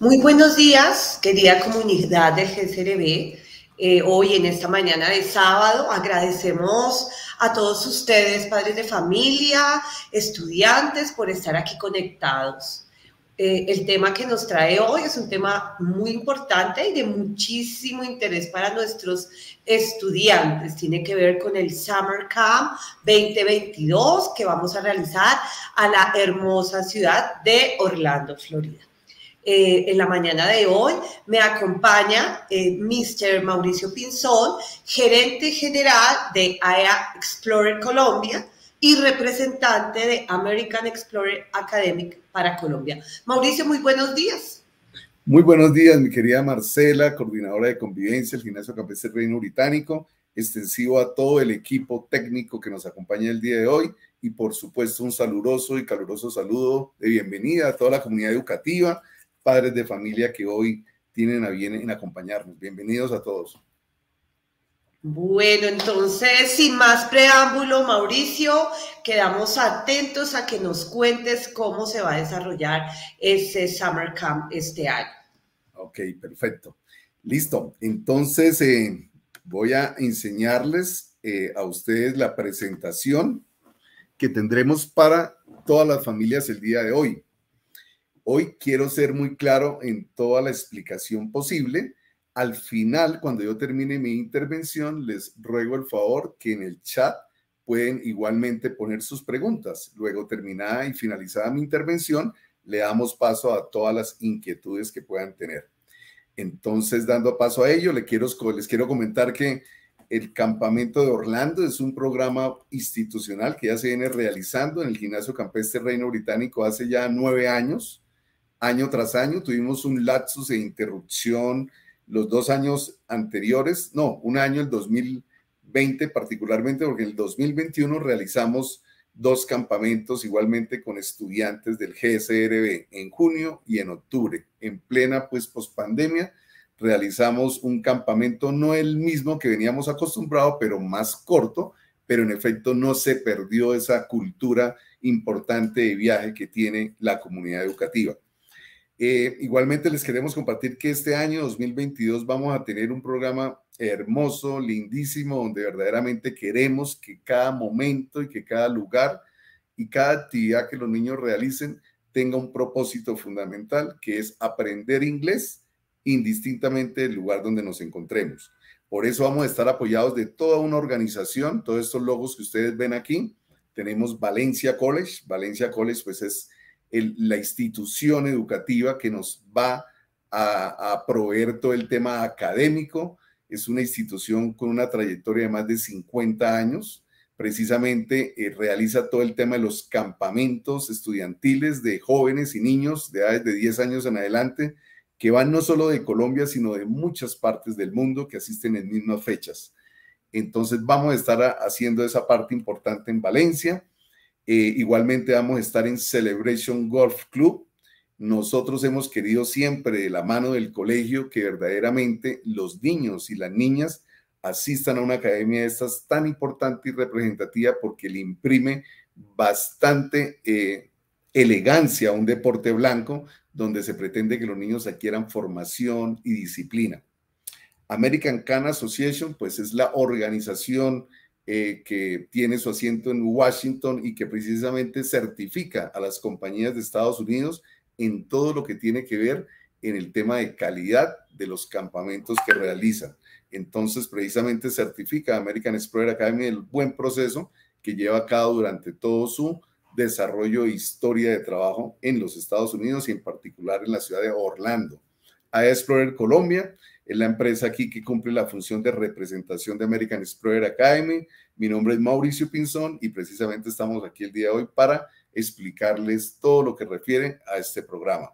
Muy buenos días, querida comunidad de GCRB. Eh, hoy en esta mañana de sábado agradecemos a todos ustedes, padres de familia, estudiantes, por estar aquí conectados. Eh, el tema que nos trae hoy es un tema muy importante y de muchísimo interés para nuestros estudiantes. Tiene que ver con el Summer Camp 2022 que vamos a realizar a la hermosa ciudad de Orlando, Florida. Eh, en la mañana de hoy me acompaña eh, Mr. Mauricio Pinzón, gerente general de AEA e Explorer Colombia y representante de American Explorer Academic para Colombia. Mauricio, muy buenos días. Muy buenos días, mi querida Marcela, coordinadora de convivencia del Gimnasio del Reino Británico, extensivo a todo el equipo técnico que nos acompaña el día de hoy y por supuesto un saludoso y caluroso saludo de bienvenida a toda la comunidad educativa padres de familia que hoy tienen a bien en acompañarnos. Bienvenidos a todos. Bueno, entonces, sin más preámbulo, Mauricio, quedamos atentos a que nos cuentes cómo se va a desarrollar ese Summer Camp este año. Ok, perfecto. Listo. Entonces, eh, voy a enseñarles eh, a ustedes la presentación que tendremos para todas las familias el día de hoy. Hoy quiero ser muy claro en toda la explicación posible. Al final, cuando yo termine mi intervención, les ruego el favor que en el chat pueden igualmente poner sus preguntas. Luego, terminada y finalizada mi intervención, le damos paso a todas las inquietudes que puedan tener. Entonces, dando paso a ello, les quiero, les quiero comentar que el Campamento de Orlando es un programa institucional que ya se viene realizando en el Gimnasio Campestre Reino Británico hace ya nueve años año tras año. Tuvimos un lapsus de interrupción los dos años anteriores, no, un año, el 2020 particularmente, porque en el 2021 realizamos dos campamentos igualmente con estudiantes del GSRB en junio y en octubre. En plena pues pospandemia realizamos un campamento, no el mismo que veníamos acostumbrado pero más corto, pero en efecto no se perdió esa cultura importante de viaje que tiene la comunidad educativa. Eh, igualmente les queremos compartir que este año 2022 vamos a tener un programa hermoso, lindísimo, donde verdaderamente queremos que cada momento y que cada lugar y cada actividad que los niños realicen tenga un propósito fundamental, que es aprender inglés indistintamente del lugar donde nos encontremos. Por eso vamos a estar apoyados de toda una organización, todos estos logos que ustedes ven aquí. Tenemos Valencia College. Valencia College pues es la institución educativa que nos va a, proveer todo el tema académico. Es una institución con una trayectoria de más de 50 años. Precisamente eh, realiza todo el tema de los campamentos estudiantiles de jóvenes y niños de edades de 10 años en adelante, que van no solo de Colombia, sino de muchas partes del mundo que asisten en mismas fechas. Entonces vamos a estar haciendo esa parte importante en Valencia. Eh, igualmente vamos a estar en Celebration Golf Club. Nosotros hemos querido siempre de la mano del colegio que verdaderamente los niños y las niñas asistan a una academia de estas tan importante y representativa porque le imprime bastante eh, elegancia a un deporte blanco donde se pretende que los niños adquieran formación y disciplina. American Can Association, pues es la organización eh, que tiene su asiento en Washington y que precisamente certifica a las compañías de Estados Unidos en todo lo que tiene que ver en el tema de calidad de los campamentos que realizan. Entonces, precisamente certifica a American Explorer Academy el buen proceso que lleva a cabo durante todo su desarrollo e historia de trabajo en los Estados Unidos y en particular en la ciudad de Orlando. A Explorer Colombia es la empresa aquí que cumple la función de representación de American Explorer Academy. Mi nombre es Mauricio Pinzón y precisamente estamos aquí el día de hoy para explicarles todo lo que refiere a este programa.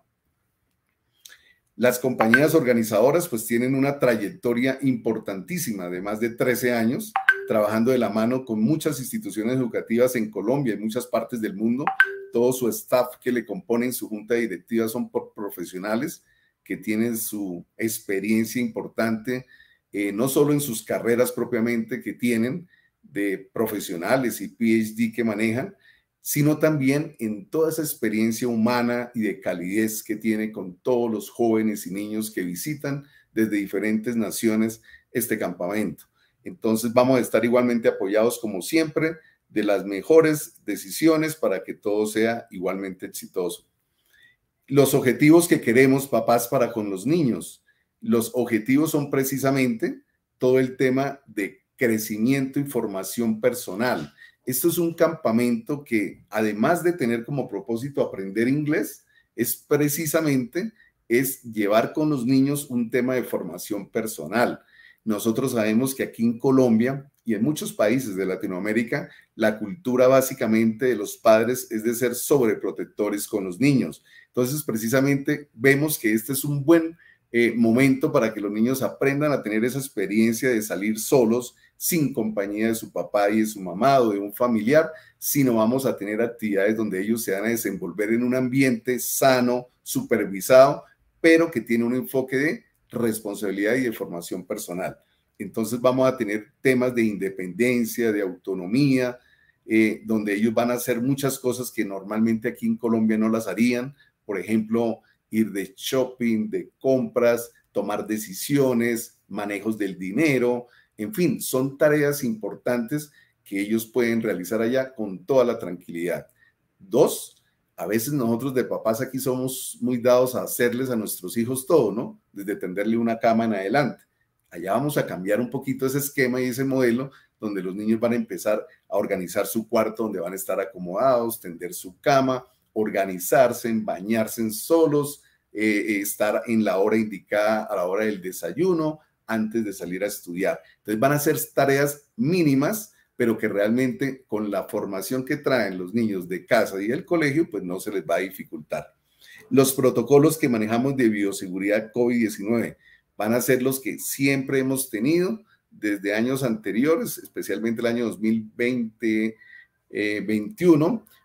Las compañías organizadoras pues tienen una trayectoria importantísima de más de 13 años trabajando de la mano con muchas instituciones educativas en Colombia y muchas partes del mundo. Todo su staff que le componen su junta directiva son profesionales que tienen su experiencia importante, eh, no solo en sus carreras propiamente que tienen de profesionales y PhD que manejan, sino también en toda esa experiencia humana y de calidez que tiene con todos los jóvenes y niños que visitan desde diferentes naciones este campamento. Entonces vamos a estar igualmente apoyados como siempre de las mejores decisiones para que todo sea igualmente exitoso los objetivos que queremos, papás, para con los niños. Los objetivos son precisamente todo el tema de crecimiento y formación personal. Esto es un campamento que, además de tener como propósito aprender inglés, es precisamente es llevar con los niños un tema de formación personal. Nosotros sabemos que aquí en Colombia y en muchos países de Latinoamérica, la cultura básicamente de los padres es de ser sobreprotectores con los niños. Entonces, precisamente vemos que este es un buen eh, momento para que los niños aprendan a tener esa experiencia de salir solos, sin compañía de su papá y de su mamá o de un familiar, sino vamos a tener actividades donde ellos se van a desenvolver en un ambiente sano, supervisado, pero que tiene un enfoque de responsabilidad y de formación personal. Entonces vamos a tener temas de independencia, de autonomía, eh, donde ellos van a hacer muchas cosas que normalmente aquí en Colombia no las harían. Por ejemplo, ir de shopping, de compras, tomar decisiones, manejos del dinero. En fin, son tareas importantes que ellos pueden realizar allá con toda la tranquilidad. Dos, a veces nosotros de papás aquí somos muy dados a hacerles a nuestros hijos todo, ¿no? Desde tenderle una cama en adelante. Allá vamos a cambiar un poquito ese esquema y ese modelo donde los niños van a empezar a organizar su cuarto, donde van a estar acomodados, tender su cama, organizarse, bañarse en solos, eh, eh, estar en la hora indicada a la hora del desayuno, antes de salir a estudiar. Entonces van a ser tareas mínimas pero que realmente con la formación que traen los niños de casa y del colegio, pues no se les va a dificultar. Los protocolos que manejamos de bioseguridad COVID-19 van a ser los que siempre hemos tenido desde años anteriores, especialmente el año 2020, eh,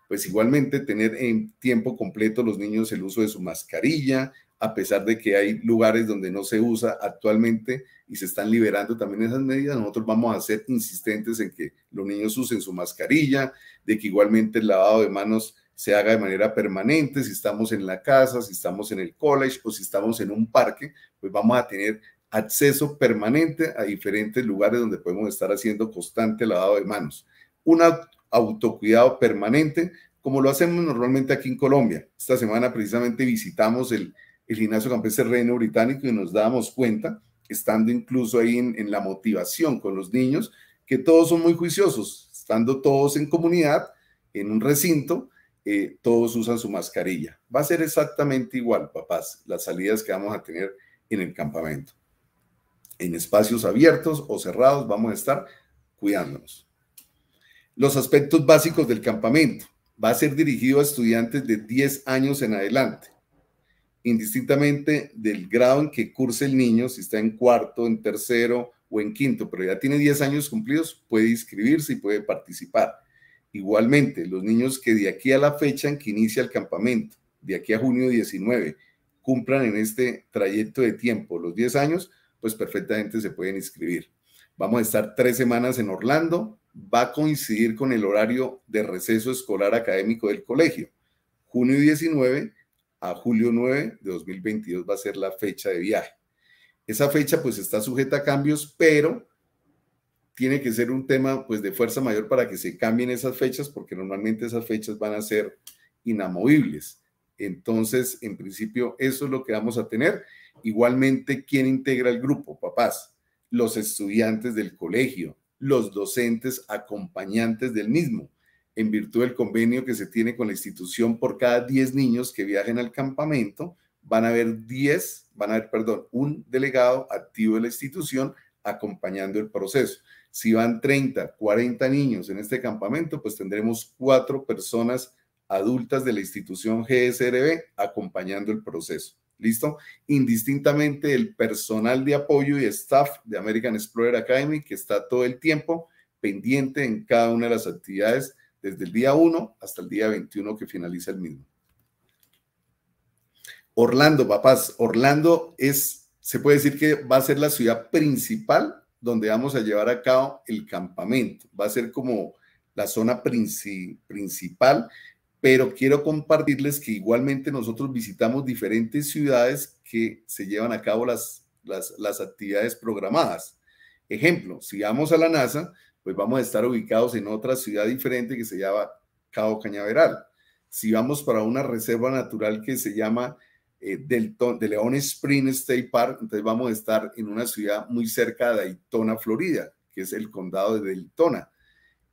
pues igualmente tener en tiempo completo los niños el uso de su mascarilla, a pesar de que hay lugares donde no se usa actualmente y se están liberando también esas medidas, nosotros vamos a ser insistentes en que los niños usen su mascarilla, de que igualmente el lavado de manos se haga de manera permanente, si estamos en la casa, si estamos en el college o si estamos en un parque, pues vamos a tener acceso permanente a diferentes lugares donde podemos estar haciendo constante lavado de manos. Un autocuidado permanente, como lo hacemos normalmente aquí en Colombia. Esta semana precisamente visitamos el, el gimnasio campés Reino Británico y nos damos cuenta, estando incluso ahí en, la motivación con los niños, que todos son muy juiciosos, estando todos en comunidad, en un recinto, eh, todos usan su mascarilla. Va a ser exactamente igual, papás, las salidas que vamos a tener en el campamento. En espacios abiertos o cerrados vamos a estar cuidándonos. Los aspectos básicos del campamento. Va a ser dirigido a estudiantes de 10 años en adelante indistintamente del grado en que curse el niño, si está en cuarto, en tercero o en quinto, pero ya tiene 10 años cumplidos, puede inscribirse y puede participar. Igualmente, los niños que de aquí a la fecha en que inicia el campamento, de aquí a junio 19, cumplan en este trayecto de tiempo los 10 años, pues perfectamente se pueden inscribir. Vamos a estar tres semanas en Orlando, va a coincidir con el horario de receso escolar académico del colegio. Junio 19 a julio 9 de 2022 va a ser la fecha de viaje. Esa fecha pues está sujeta a cambios, pero tiene que ser un tema pues de fuerza mayor para que se cambien esas fechas, porque normalmente esas fechas van a ser inamovibles. Entonces, en principio, eso es lo que vamos a tener. Igualmente, ¿quién integra el grupo? Papás, los estudiantes del colegio, los docentes acompañantes del mismo en virtud del convenio que se tiene con la institución, por cada 10 niños que viajen al campamento, van a haber 10, van a haber, perdón, un delegado activo de la institución acompañando el proceso. Si van 30, 40 niños en este campamento, pues tendremos cuatro personas adultas de la institución GSRB acompañando el proceso. ¿Listo? Indistintamente el personal de apoyo y staff de American Explorer Academy que está todo el tiempo pendiente en cada una de las actividades desde el día 1 hasta el día 21 que finaliza el mismo. Orlando, papás, Orlando es, se puede decir que va a ser la ciudad principal donde vamos a llevar a cabo el campamento. Va a ser como la zona principal, pero quiero compartirles que igualmente nosotros visitamos diferentes ciudades que se llevan a cabo las, las, las actividades programadas. Ejemplo, si vamos a la NASA, pues vamos a estar ubicados en otra ciudad diferente que se llama Cabo Cañaveral. Si vamos para una reserva natural que se llama eh, Delton, de León Spring State Park, entonces vamos a estar en una ciudad muy cerca de Daytona, Florida, que es el condado de Daytona.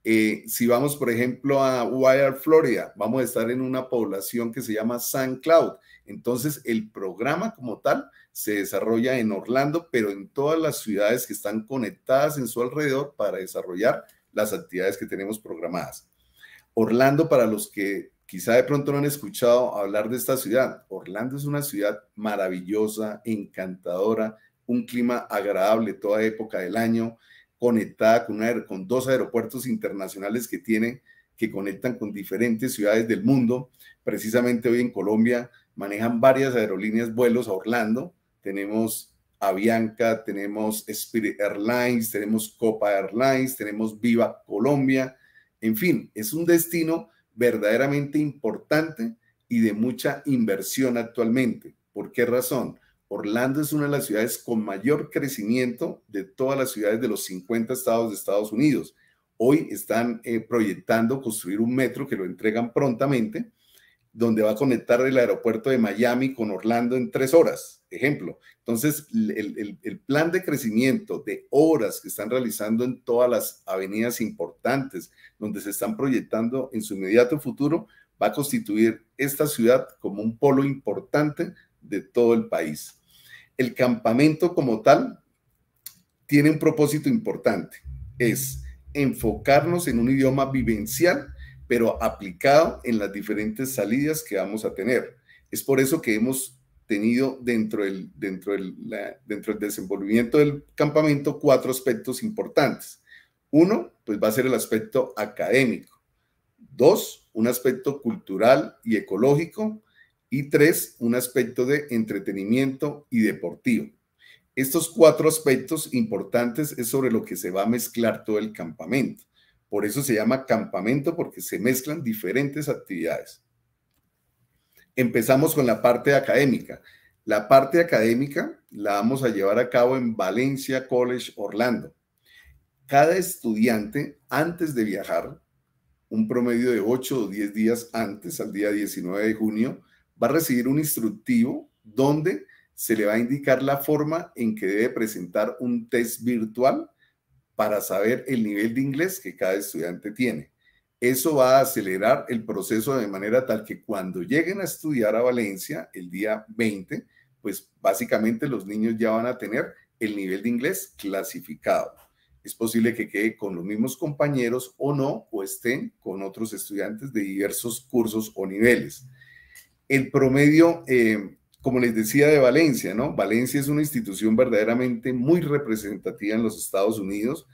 Eh, si vamos, por ejemplo, a Wire, Florida, vamos a estar en una población que se llama San Cloud. Entonces, el programa como tal se desarrolla en Orlando, pero en todas las ciudades que están conectadas en su alrededor para desarrollar las actividades que tenemos programadas. Orlando, para los que quizá de pronto no han escuchado hablar de esta ciudad, Orlando es una ciudad maravillosa, encantadora, un clima agradable toda época del año conectada con, dos aeropuertos internacionales que tiene, que conectan con diferentes ciudades del mundo. Precisamente hoy en Colombia manejan varias aerolíneas vuelos a Orlando. Tenemos Avianca, tenemos Spirit Airlines, tenemos Copa Airlines, tenemos Viva Colombia. En fin, es un destino verdaderamente importante y de mucha inversión actualmente. ¿Por qué razón? Orlando es una de las ciudades con mayor crecimiento de todas las ciudades de los 50 estados de Estados Unidos. Hoy están eh, proyectando construir un metro que lo entregan prontamente, donde va a conectar el aeropuerto de Miami con Orlando en tres horas, ejemplo. Entonces, el, el, plan de crecimiento de horas que están realizando en todas las avenidas importantes, donde se están proyectando en su inmediato futuro, va a constituir esta ciudad como un polo importante de todo el país el campamento como tal tiene un propósito importante, es enfocarnos en un idioma vivencial, pero aplicado en las diferentes salidas que vamos a tener. Es por eso que hemos tenido dentro del, dentro del, dentro del desenvolvimiento del campamento cuatro aspectos importantes. Uno, pues va a ser el aspecto académico. Dos, un aspecto cultural y ecológico y tres, un aspecto de entretenimiento y deportivo. Estos cuatro aspectos importantes es sobre lo que se va a mezclar todo el campamento. Por eso se llama campamento porque se mezclan diferentes actividades. Empezamos con la parte académica. La parte académica la vamos a llevar a cabo en Valencia College Orlando. Cada estudiante antes de viajar, un promedio de 8 o 10 días antes, al día 19 de junio, va a recibir un instructivo donde se le va a indicar la forma en que debe presentar un test virtual para saber el nivel de inglés que cada estudiante tiene. Eso va a acelerar el proceso de manera tal que cuando lleguen a estudiar a Valencia el día 20, pues básicamente los niños ya van a tener el nivel de inglés clasificado. Es posible que quede con los mismos compañeros o no, o estén con otros estudiantes de diversos cursos o niveles el promedio, eh, como les decía, de Valencia, ¿no? Valencia es una institución verdaderamente muy representativa en los Estados Unidos.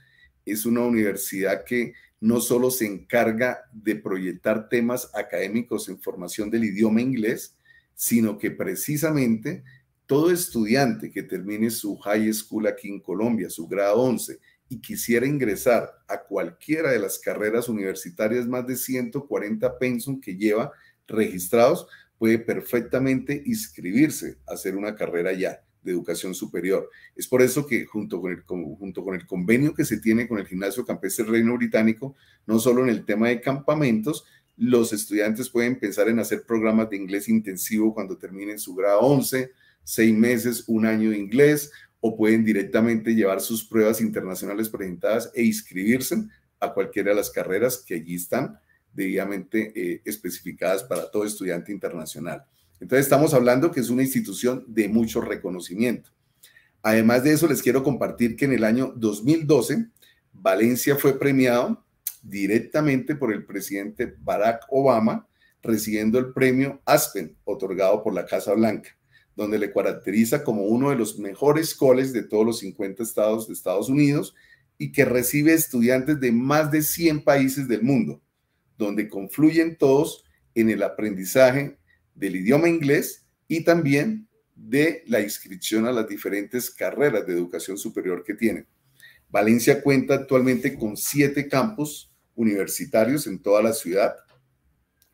Es una universidad que no solo se encarga de proyectar temas académicos en formación del idioma inglés, sino que precisamente todo estudiante que termine su high school aquí en Colombia, su grado 11, y quisiera ingresar a cualquiera de las carreras universitarias, más de 140 pensum que lleva registrados, puede perfectamente inscribirse a hacer una carrera ya de educación superior. Es por eso que junto con, el, con el convenio que se tiene con el Gimnasio Campestre del Reino Británico, no solo en el tema de campamentos, los estudiantes pueden pensar en hacer programas de inglés intensivo cuando terminen su grado 11, seis meses, un año de inglés, o pueden directamente llevar sus pruebas internacionales presentadas e inscribirse a cualquiera de las carreras que allí están debidamente eh, especificadas para todo estudiante internacional. Entonces estamos hablando que es una institución de mucho reconocimiento. Además de eso, les quiero compartir que en el año 2012, Valencia fue premiado directamente por el presidente Barack Obama, recibiendo el premio Aspen, otorgado por la Casa Blanca, donde le caracteriza como uno de los mejores coles de todos los 50 estados de Estados Unidos y que recibe estudiantes de más de 100 países del mundo donde confluyen todos en el aprendizaje del idioma inglés y también de la inscripción a las diferentes carreras de educación superior que tienen. Valencia cuenta actualmente con siete campus universitarios en toda la ciudad.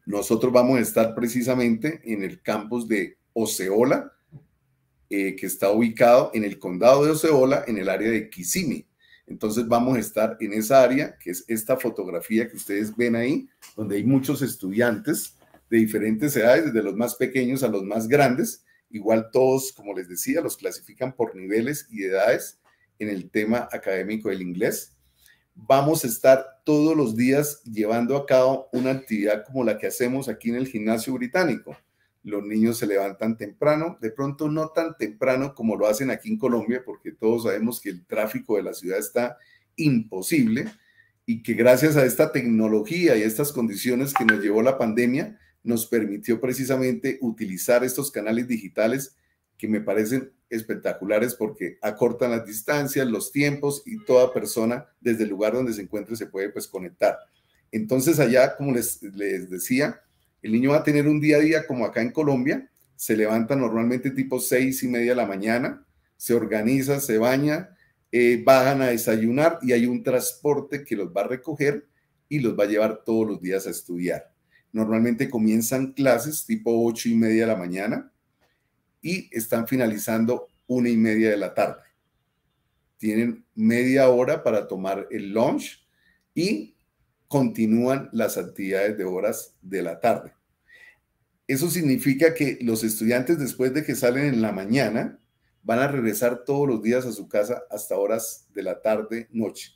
Nosotros vamos a estar precisamente en el campus de Oceola, eh, que está ubicado en el condado de Oceola, en el área de Kissimmee. Entonces vamos a estar en esa área, que es esta fotografía que ustedes ven ahí, donde hay muchos estudiantes de diferentes edades, desde los más pequeños a los más grandes. Igual todos, como les decía, los clasifican por niveles y edades en el tema académico del inglés. Vamos a estar todos los días llevando a cabo una actividad como la que hacemos aquí en el gimnasio británico los niños se levantan temprano, de pronto no tan temprano como lo hacen aquí en Colombia, porque todos sabemos que el tráfico de la ciudad está imposible y que gracias a esta tecnología y estas condiciones que nos llevó la pandemia, nos permitió precisamente utilizar estos canales digitales que me parecen espectaculares porque acortan las distancias, los tiempos y toda persona desde el lugar donde se encuentre se puede pues conectar. Entonces allá, como les, les decía, el niño va a tener un día a día como acá en Colombia, se levanta normalmente tipo seis y media de la mañana, se organiza, se baña, eh, bajan a desayunar y hay un transporte que los va a recoger y los va a llevar todos los días a estudiar. Normalmente comienzan clases tipo ocho y media de la mañana y están finalizando una y media de la tarde. Tienen media hora para tomar el lunch y continúan las actividades de horas de la tarde. Eso significa que los estudiantes después de que salen en la mañana van a regresar todos los días a su casa hasta horas de la tarde, noche.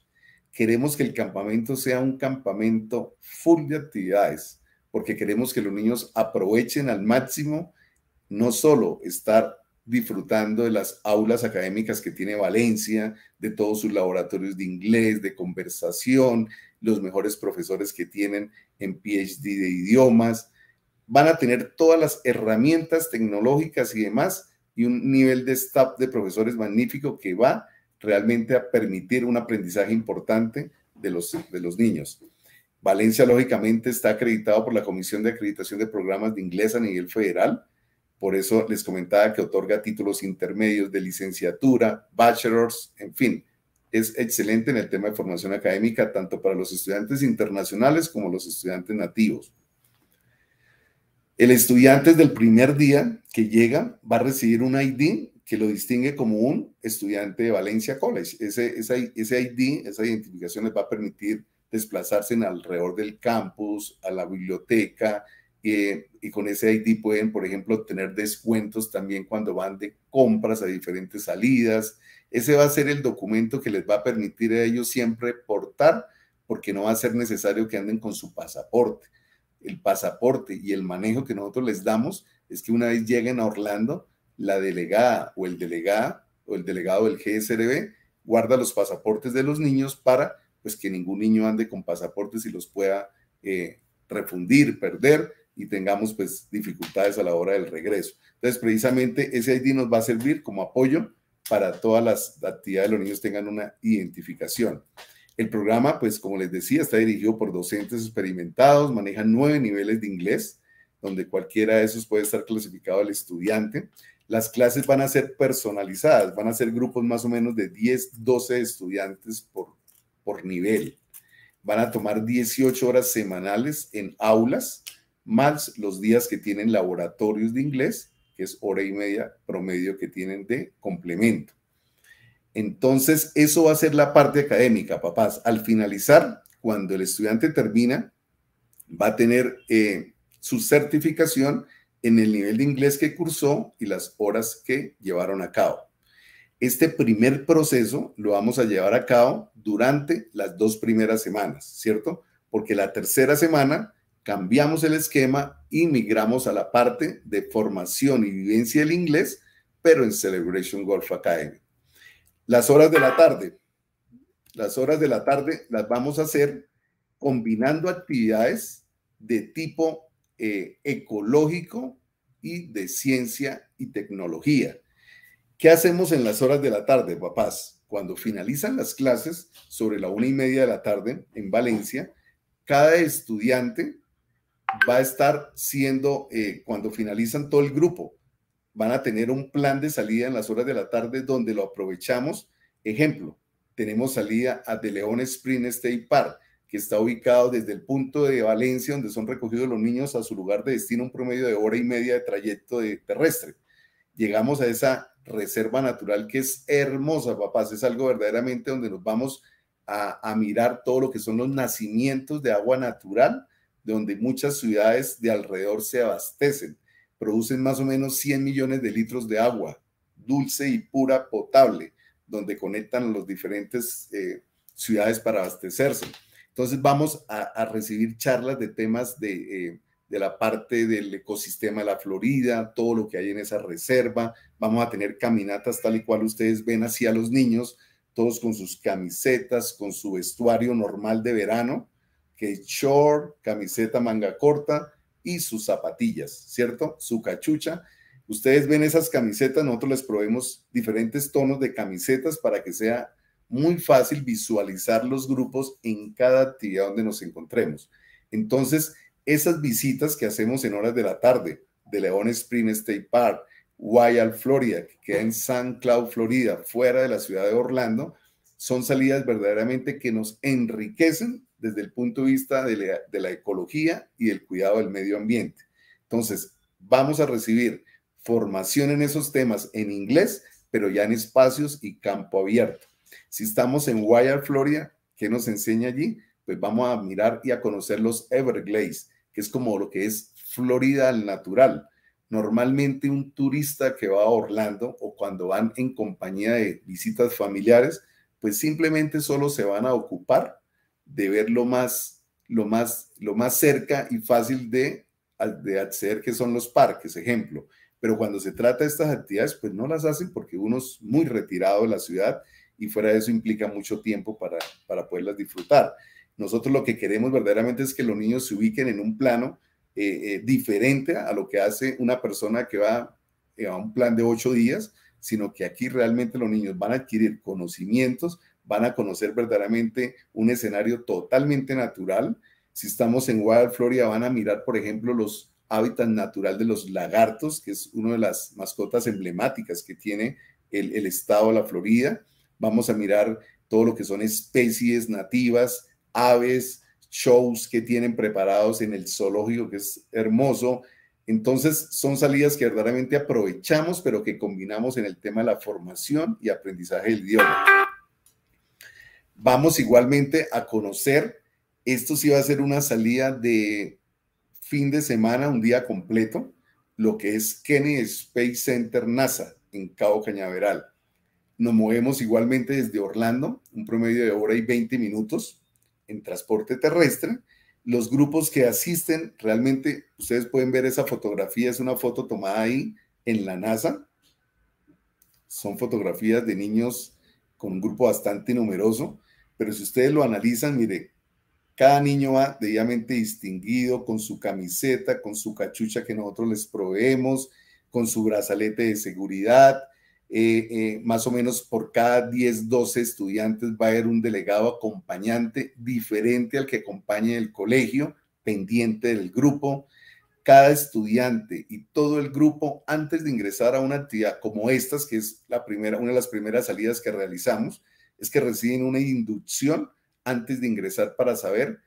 Queremos que el campamento sea un campamento full de actividades, porque queremos que los niños aprovechen al máximo no solo estar disfrutando de las aulas académicas que tiene Valencia, de todos sus laboratorios de inglés, de conversación, los mejores profesores que tienen en PhD de idiomas. Van a tener todas las herramientas tecnológicas y demás y un nivel de staff de profesores magnífico que va realmente a permitir un aprendizaje importante de los, de los niños. Valencia, lógicamente, está acreditado por la Comisión de Acreditación de Programas de Inglés a nivel federal por eso les comentaba que otorga títulos intermedios de licenciatura, bachelors, en fin. Es excelente en el tema de formación académica, tanto para los estudiantes internacionales como los estudiantes nativos. El estudiante del primer día que llega va a recibir un ID que lo distingue como un estudiante de Valencia College. Ese, ese ID, esa identificación les va a permitir desplazarse en alrededor del campus, a la biblioteca, eh, y con ese ID pueden, por ejemplo, obtener descuentos también cuando van de compras a diferentes salidas. Ese va a ser el documento que les va a permitir a ellos siempre portar, porque no va a ser necesario que anden con su pasaporte. El pasaporte y el manejo que nosotros les damos es que una vez lleguen a Orlando, la delegada o el delegado o el delegado del GSRB guarda los pasaportes de los niños para pues que ningún niño ande con pasaportes y los pueda eh, refundir, perder y tengamos pues dificultades a la hora del regreso. Entonces, precisamente ese ID nos va a servir como apoyo para todas las actividades de los niños tengan una identificación. El programa, pues como les decía, está dirigido por docentes experimentados, maneja nueve niveles de inglés, donde cualquiera de esos puede estar clasificado al estudiante. Las clases van a ser personalizadas, van a ser grupos más o menos de 10, 12 estudiantes por, por nivel. Van a tomar 18 horas semanales en aulas más los días que tienen laboratorios de inglés, que es hora y media promedio que tienen de complemento. Entonces, eso va a ser la parte académica, papás. Al finalizar, cuando el estudiante termina, va a tener eh, su certificación en el nivel de inglés que cursó y las horas que llevaron a cabo. Este primer proceso lo vamos a llevar a cabo durante las dos primeras semanas, ¿cierto? Porque la tercera semana cambiamos el esquema y migramos a la parte de formación y vivencia del inglés, pero en Celebration Golf Academy. Las horas de la tarde. Las horas de la tarde las vamos a hacer combinando actividades de tipo eh, ecológico y de ciencia y tecnología. ¿Qué hacemos en las horas de la tarde, papás? Cuando finalizan las clases sobre la una y media de la tarde en Valencia, cada estudiante va a estar siendo eh, cuando finalizan todo el grupo. Van a tener un plan de salida en las horas de la tarde donde lo aprovechamos. Ejemplo, tenemos salida a De León Spring State Park, que está ubicado desde el punto de Valencia, donde son recogidos los niños, a su lugar de destino, un promedio de hora y media de trayecto terrestre. Llegamos a esa reserva natural que es hermosa, papás. Es algo verdaderamente donde nos vamos a mirar todo lo que son los nacimientos de agua natural donde muchas ciudades de alrededor se abastecen. Producen más o menos 100 millones de litros de agua dulce y pura potable, donde conectan las diferentes eh, ciudades para abastecerse. Entonces vamos a, recibir charlas de temas de, eh, de la parte del ecosistema de la Florida, todo lo que hay en esa reserva. Vamos a tener caminatas tal y cual ustedes ven así a los niños, todos con sus camisetas, con su vestuario normal de verano short, camiseta manga corta y sus zapatillas, ¿cierto? Su cachucha. Ustedes ven esas camisetas, nosotros les probemos diferentes tonos de camisetas para que sea muy fácil visualizar los grupos en cada actividad donde nos encontremos. Entonces, esas visitas que hacemos en horas de la tarde, de León Spring State Park, Wild, Florida, que queda en San Cloud, Florida, fuera de la ciudad de Orlando, son salidas verdaderamente que nos enriquecen desde el punto de vista de la, ecología y del cuidado del medio ambiente. Entonces, vamos a recibir formación en esos temas en inglés, pero ya en espacios y campo abierto. Si estamos en Wire, Florida, ¿qué nos enseña allí? Pues vamos a mirar y a conocer los Everglades, que es como lo que es Florida al natural. Normalmente un turista que va a Orlando o cuando van en compañía de visitas familiares, pues simplemente solo se van a ocupar de ver lo más, lo más, lo más cerca y fácil de, de acceder que son los parques, ejemplo. Pero cuando se trata de estas actividades, pues no las hacen porque uno es muy retirado de la ciudad y fuera de eso implica mucho tiempo para, para poderlas disfrutar. Nosotros lo que queremos verdaderamente es que los niños se ubiquen en un plano eh, eh, diferente a lo que hace una persona que va eh, a un plan de ocho días, sino que aquí realmente los niños van a adquirir conocimientos van a conocer verdaderamente un escenario totalmente natural. Si estamos en Wild Florida, van a mirar, por ejemplo, los hábitats natural de los lagartos, que es una de las mascotas emblemáticas que tiene el, el estado de la Florida. Vamos a mirar todo lo que son especies nativas, aves, shows que tienen preparados en el zoológico, que es hermoso. Entonces, son salidas que verdaderamente aprovechamos, pero que combinamos en el tema de la formación y aprendizaje del idioma. Vamos igualmente a conocer, esto sí va a ser una salida de fin de semana, un día completo, lo que es Kennedy Space Center NASA en Cabo Cañaveral. Nos movemos igualmente desde Orlando, un promedio de hora y 20 minutos en transporte terrestre. Los grupos que asisten, realmente ustedes pueden ver esa fotografía, es una foto tomada ahí en la NASA. Son fotografías de niños con un grupo bastante numeroso pero si ustedes lo analizan, mire, cada niño va debidamente distinguido con su camiseta, con su cachucha que nosotros les proveemos, con su brazalete de seguridad. Eh, eh, más o menos por cada 10, 12 estudiantes va a haber un delegado acompañante diferente al que acompañe el colegio, pendiente del grupo. Cada estudiante y todo el grupo, antes de ingresar a una actividad como estas, que es la primera, una de las primeras salidas que realizamos, es que reciben una inducción antes de ingresar para saber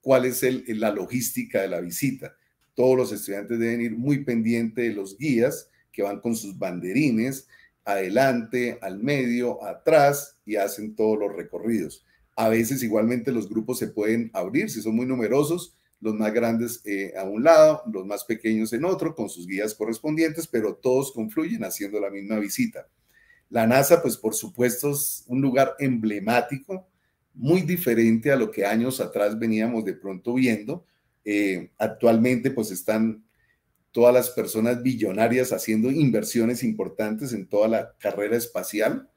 cuál es la logística de la visita. Todos los estudiantes deben ir muy pendientes de los guías que van con sus banderines adelante, al medio, atrás y hacen todos los recorridos. A veces igualmente los grupos se pueden abrir, si son muy numerosos, los más grandes eh, a un lado, los más pequeños en otro, con sus guías correspondientes, pero todos confluyen haciendo la misma visita. La NASA, pues por supuesto, es un lugar emblemático, muy diferente a lo que años atrás veníamos de pronto viendo. Eh, actualmente, pues están todas las personas billonarias haciendo inversiones importantes en toda la carrera espacial.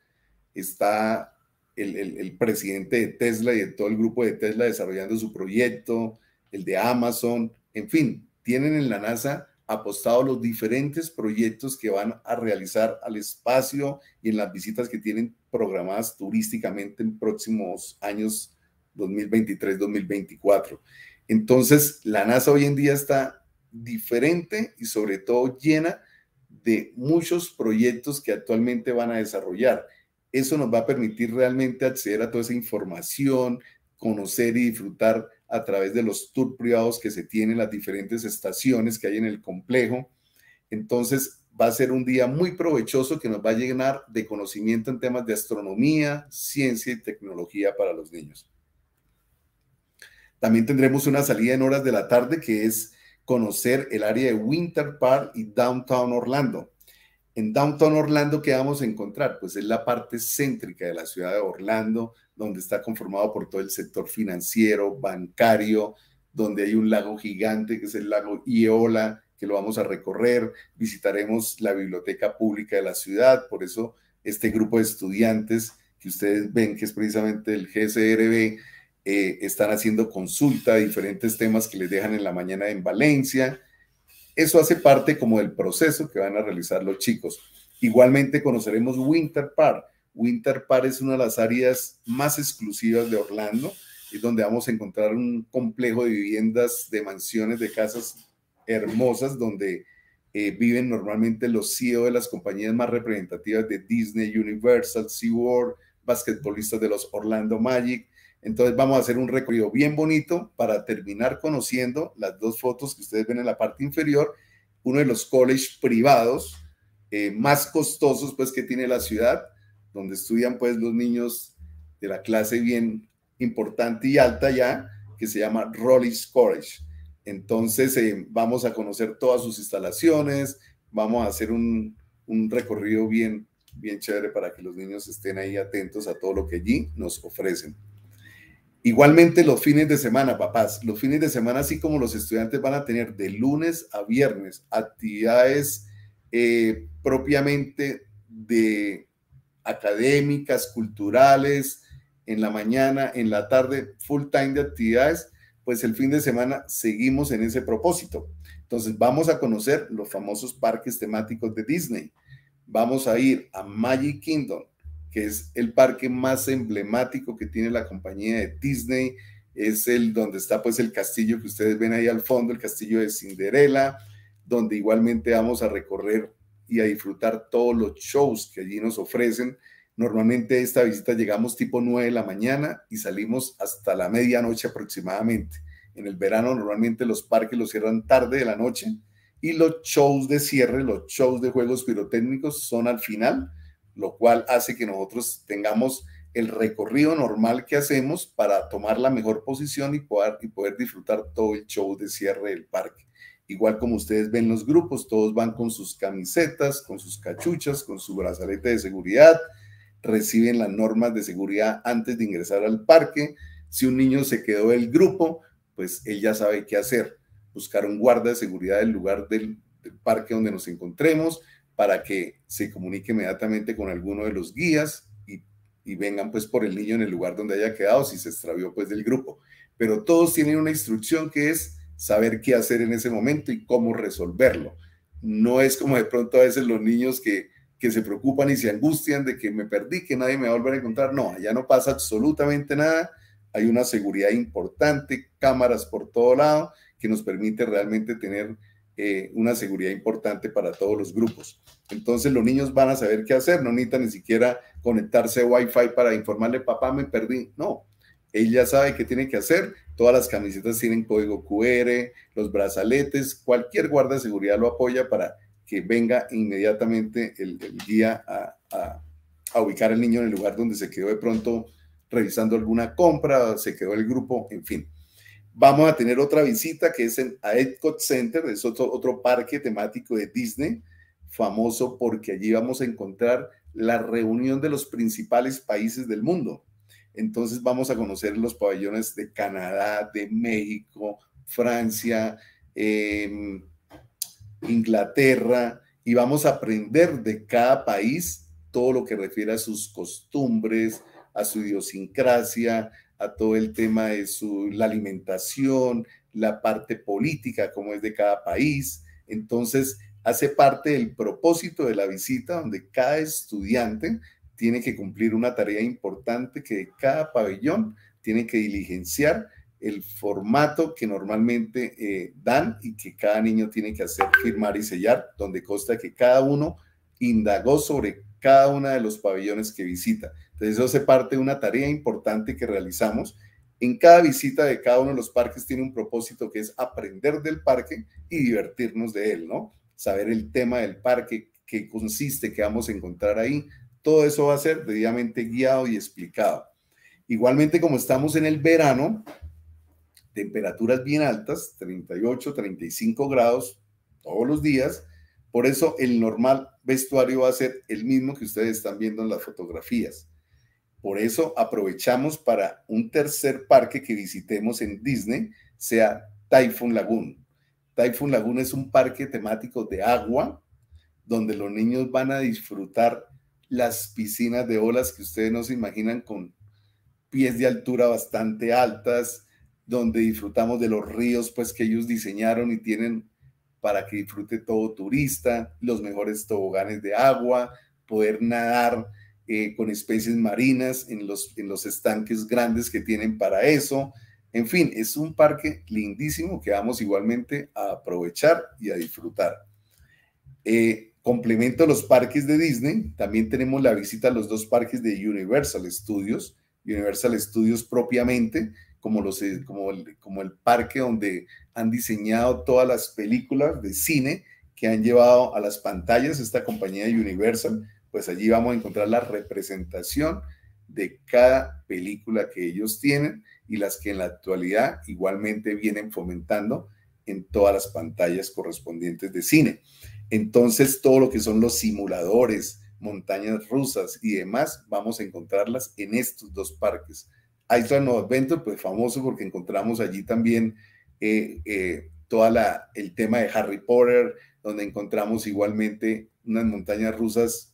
Está el, el presidente de Tesla y de todo el grupo de Tesla desarrollando su proyecto, el de Amazon, en fin, tienen en la NASA apostado los diferentes proyectos que van a realizar al espacio y en las visitas que tienen programadas turísticamente en próximos años 2023-2024. Entonces, la NASA hoy en día está diferente y sobre todo llena de muchos proyectos que actualmente van a desarrollar. Eso nos va a permitir realmente acceder a toda esa información, conocer y disfrutar a través de los tours privados que se tienen, las diferentes estaciones que hay en el complejo. Entonces, va a ser un día muy provechoso que nos va a llenar de conocimiento en temas de astronomía, ciencia y tecnología para los niños. También tendremos una salida en horas de la tarde que es conocer el área de Winter Park y Downtown Orlando en Downtown Orlando, ¿qué vamos a encontrar? Pues es la parte céntrica de la ciudad de Orlando, donde está conformado por todo el sector financiero, bancario, donde hay un lago gigante que es el lago Iola, que lo vamos a recorrer. Visitaremos la biblioteca pública de la ciudad, por eso este grupo de estudiantes que ustedes ven, que es precisamente el GSRB, eh, están haciendo consulta de diferentes temas que les dejan en la mañana en Valencia. Eso hace parte como del proceso que van a realizar los chicos. Igualmente conoceremos Winter Park. Winter Park es una de las áreas más exclusivas de Orlando, es donde vamos a encontrar un complejo de viviendas, de mansiones, de casas hermosas, donde eh, viven normalmente los CEO de las compañías más representativas de Disney, Universal, SeaWorld, basquetbolistas de los Orlando Magic. Entonces vamos a hacer un recorrido bien bonito para terminar conociendo las dos fotos que ustedes ven en la parte inferior, uno de los college privados eh, más costosos pues que tiene la ciudad, donde estudian pues los niños de la clase bien importante y alta ya, que se llama Rollins College. Entonces eh, vamos a conocer todas sus instalaciones, vamos a hacer un, un recorrido bien, bien chévere para que los niños estén ahí atentos a todo lo que allí nos ofrecen. Igualmente los fines de semana, papás, los fines de semana, así como los estudiantes van a tener de lunes a viernes actividades eh, propiamente de académicas, culturales, en la mañana, en la tarde, full time de actividades, pues el fin de semana seguimos en ese propósito. Entonces vamos a conocer los famosos parques temáticos de Disney vamos a ir a Magic Kingdom, que es el parque más emblemático que tiene la compañía de Disney. Es el donde está pues el castillo que ustedes ven ahí al fondo, el castillo de Cinderella, donde igualmente vamos a recorrer y a disfrutar todos los shows que allí nos ofrecen. Normalmente esta visita llegamos tipo 9 de la mañana y salimos hasta la medianoche aproximadamente. En el verano normalmente los parques los cierran tarde de la noche y los shows de cierre, los shows de juegos pirotécnicos son al final, lo cual hace que nosotros tengamos el recorrido normal que hacemos para tomar la mejor posición y poder, disfrutar todo el show de cierre del parque. Igual como ustedes ven los grupos, todos van con sus camisetas, con sus cachuchas, con su brazalete de seguridad, reciben las normas de seguridad antes de ingresar al parque. Si un niño se quedó del grupo, pues él ya sabe qué hacer buscar un guarda de seguridad del lugar del, parque donde nos encontremos para que se comunique inmediatamente con alguno de los guías y, vengan pues por el niño en el lugar donde haya quedado si se extravió pues del grupo. Pero todos tienen una instrucción que es saber qué hacer en ese momento y cómo resolverlo. No es como de pronto a veces los niños que, que se preocupan y se angustian de que me perdí, que nadie me va a volver a encontrar. No, allá no pasa absolutamente nada. Hay una seguridad importante, cámaras por todo lado que nos permite realmente tener eh, una seguridad importante para todos los grupos. Entonces los niños van a saber qué hacer, no necesitan ni siquiera conectarse a Wi-Fi para informarle, papá, me perdí. No, ella sabe qué tiene que hacer. Todas las camisetas tienen código QR, los brazaletes, cualquier guarda de seguridad lo apoya para que venga inmediatamente el, día guía a, ubicar al niño en el lugar donde se quedó de pronto revisando alguna compra, se quedó el grupo, en fin. Vamos a tener otra visita que es en, a Epcot Center, es otro, otro parque temático de Disney, famoso porque allí vamos a encontrar la reunión de los principales países del mundo. Entonces vamos a conocer los pabellones de Canadá, de México, Francia, em, Inglaterra, y vamos a aprender de cada país todo lo que refiere a sus costumbres, a su idiosincrasia, a todo el tema de la alimentación, la parte política, como es de cada país. Entonces, hace parte del propósito de la visita, donde cada estudiante tiene que cumplir una tarea importante que cada pabellón tiene que diligenciar el formato que normalmente eh, dan y que cada niño tiene que hacer, firmar y sellar, donde consta que cada uno indagó sobre cada uno de los pabellones que visita. Entonces eso hace parte de una tarea importante que realizamos. En cada visita de cada uno de los parques tiene un propósito que es aprender del parque y divertirnos de él, ¿no? Saber el tema del parque, qué consiste, qué vamos a encontrar ahí. Todo eso va a ser debidamente guiado y explicado. Igualmente, como estamos en el verano, temperaturas bien altas, 38, 35 grados todos los días, por eso el normal vestuario va a ser el mismo que ustedes están viendo en las fotografías. Por eso aprovechamos para un tercer parque que visitemos en Disney, sea Typhoon Lagoon. Typhoon Lagoon es un parque temático de agua donde los niños van a disfrutar las piscinas de olas que ustedes no se imaginan con pies de altura bastante altas, donde disfrutamos de los ríos pues que ellos diseñaron y tienen para que disfrute todo turista, los mejores toboganes de agua, poder nadar eh, con especies marinas, en los, en los estanques grandes que tienen para eso. En fin, es un parque lindísimo que vamos igualmente a aprovechar y a disfrutar. Eh, complemento a los parques de Disney, también tenemos la visita a los dos parques de Universal Studios, Universal Studios propiamente, como, los, eh, como, el, como el parque donde han diseñado todas las películas de cine que han llevado a las pantallas esta compañía de Universal, pues allí vamos a encontrar la representación de cada película que ellos tienen y las que en la actualidad igualmente vienen fomentando en todas las pantallas correspondientes de cine. Entonces, todo lo que son los simuladores, montañas rusas y demás, vamos a encontrarlas en estos dos parques. Island of Adventure, pues famoso porque encontramos allí también todo eh, eh, toda el tema de Harry Potter, donde encontramos igualmente unas montañas rusas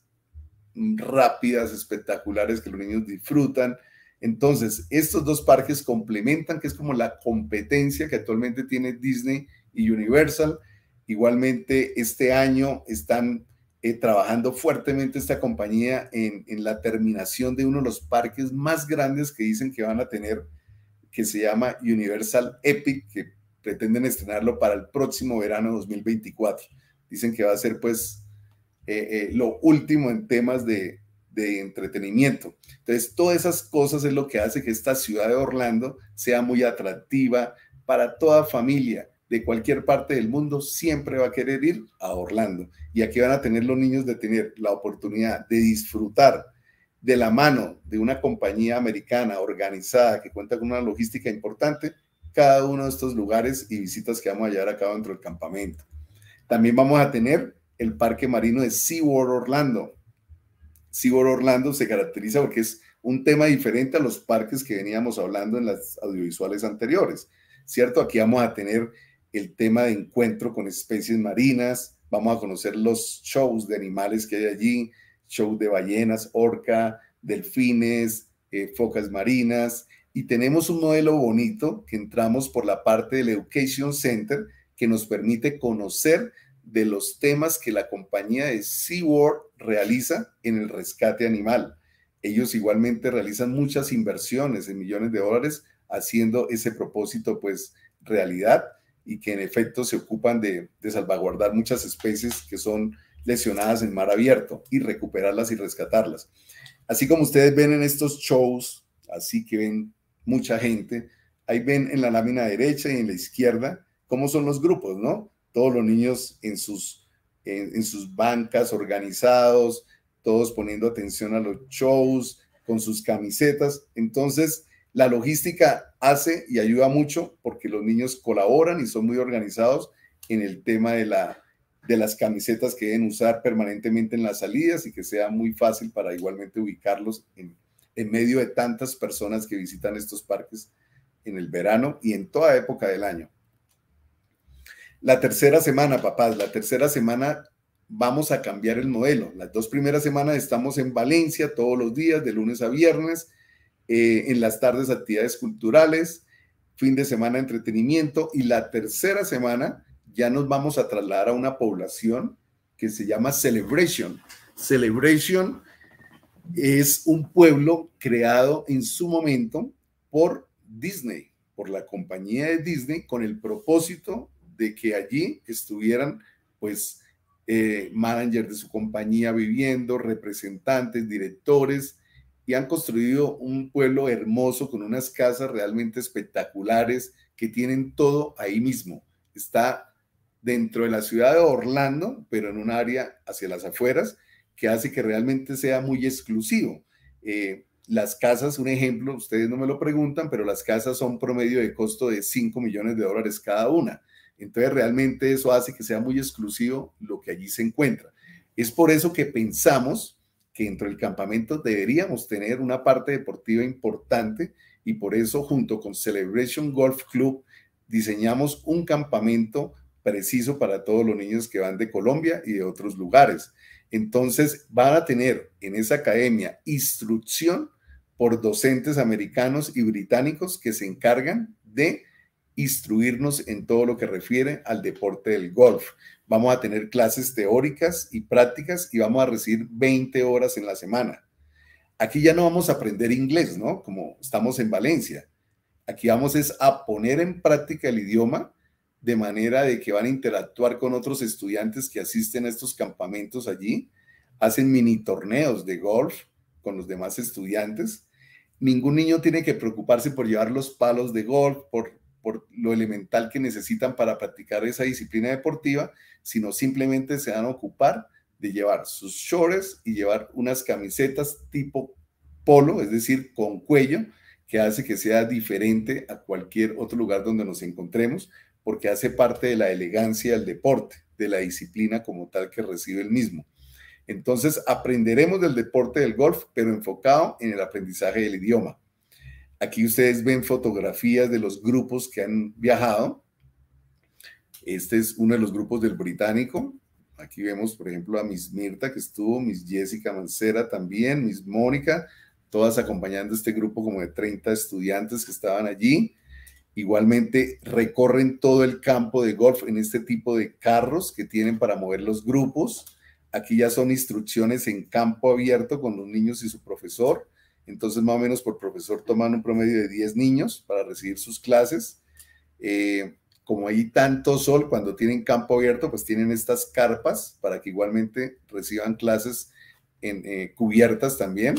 rápidas, espectaculares, que los niños disfrutan. Entonces, estos dos parques complementan, que es como la competencia que actualmente tiene Disney y Universal. Igualmente, este año están eh, trabajando fuertemente esta compañía en, en, la terminación de uno de los parques más grandes que dicen que van a tener, que se llama Universal Epic, que pretenden estrenarlo para el próximo verano 2024. Dicen que va a ser pues eh, eh, lo último en temas de, de entretenimiento. Entonces, todas esas cosas es lo que hace que esta ciudad de Orlando sea muy atractiva para toda familia de cualquier parte del mundo, siempre va a querer ir a Orlando. Y aquí van a tener los niños de tener la oportunidad de disfrutar de la mano de una compañía americana organizada que cuenta con una logística importante, cada uno de estos lugares y visitas que vamos a llevar a cabo dentro del campamento. También vamos a tener el parque marino de SeaWorld Orlando. SeaWorld Orlando se caracteriza porque es un tema diferente a los parques que veníamos hablando en las audiovisuales anteriores, ¿cierto? Aquí vamos a tener el tema de encuentro con especies marinas, vamos a conocer los shows de animales que hay allí, shows de ballenas, orca, delfines, eh, focas marinas, y tenemos un modelo bonito que entramos por la parte del Education Center que nos permite conocer de los temas que la compañía de SeaWorld realiza en el rescate animal. Ellos igualmente realizan muchas inversiones en millones de dólares haciendo ese propósito pues realidad y que en efecto se ocupan de, salvaguardar muchas especies que son lesionadas en mar abierto y recuperarlas y rescatarlas. Así como ustedes ven en estos shows, así que ven mucha gente, ahí ven en la lámina derecha y en la izquierda cómo son los grupos, ¿no? todos los niños en sus, en, sus bancas organizados, todos poniendo atención a los shows, con sus camisetas. Entonces, la logística hace y ayuda mucho porque los niños colaboran y son muy organizados en el tema de, la, de las camisetas que deben usar permanentemente en las salidas y que sea muy fácil para igualmente ubicarlos en medio de tantas personas que visitan estos parques en el verano y en toda época del año. La tercera semana, papás, la tercera semana vamos a cambiar el modelo. Las dos primeras semanas estamos en Valencia todos los días, de lunes a viernes, eh, en las tardes actividades culturales, fin de semana entretenimiento y la tercera semana ya nos vamos a trasladar a una población que se llama Celebration. Celebration es un pueblo creado en su momento por Disney, por la compañía de Disney, con el propósito de que allí estuvieran pues eh, managers de su compañía viviendo, representantes, directores, y han construido un pueblo hermoso con unas casas realmente espectaculares que tienen todo ahí mismo. Está dentro de la ciudad de Orlando, pero en un área hacia las afueras que hace que realmente sea muy exclusivo. Eh, las casas, un ejemplo, ustedes no me lo preguntan, pero las casas son promedio de costo de 5 millones de dólares cada una. Entonces realmente eso hace que sea muy exclusivo lo que allí se encuentra. Es por eso que pensamos que dentro del campamento deberíamos tener una parte deportiva importante y por eso junto con Celebration Golf Club diseñamos un campamento preciso para todos los niños que van de Colombia y de otros lugares. Entonces van a tener en esa academia instrucción por docentes americanos y británicos que se encargan de instruirnos en todo lo que refiere al deporte del golf. Vamos a tener clases teóricas y prácticas y vamos a recibir 20 horas en la semana. Aquí ya no vamos a aprender inglés, ¿no? Como estamos en Valencia. Aquí vamos es a poner en práctica el idioma de manera de que van a interactuar con otros estudiantes que asisten a estos campamentos allí, hacen mini torneos de golf con los demás estudiantes. Ningún niño tiene que preocuparse por llevar los palos de golf, por por lo elemental que necesitan para practicar esa disciplina deportiva, sino simplemente se van a ocupar de llevar sus shorts y llevar unas camisetas tipo polo, es decir, con cuello, que hace que sea diferente a cualquier otro lugar donde nos encontremos, porque hace parte de la elegancia del deporte, de la disciplina como tal que recibe el mismo. Entonces, aprenderemos del deporte del golf, pero enfocado en el aprendizaje del idioma. Aquí ustedes ven fotografías de los grupos que han viajado. Este es uno de los grupos del británico. Aquí vemos, por ejemplo, a Miss Mirta que estuvo, Miss Jessica Mancera también, Miss Mónica, todas acompañando este grupo como de 30 estudiantes que estaban allí. Igualmente recorren todo el campo de golf en este tipo de carros que tienen para mover los grupos. Aquí ya son instrucciones en campo abierto con los niños y su profesor. Entonces, más o menos por profesor toman un promedio de 10 niños para recibir sus clases. Eh, como hay tanto sol, cuando tienen campo abierto, pues tienen estas carpas para que igualmente reciban clases en eh, cubiertas también.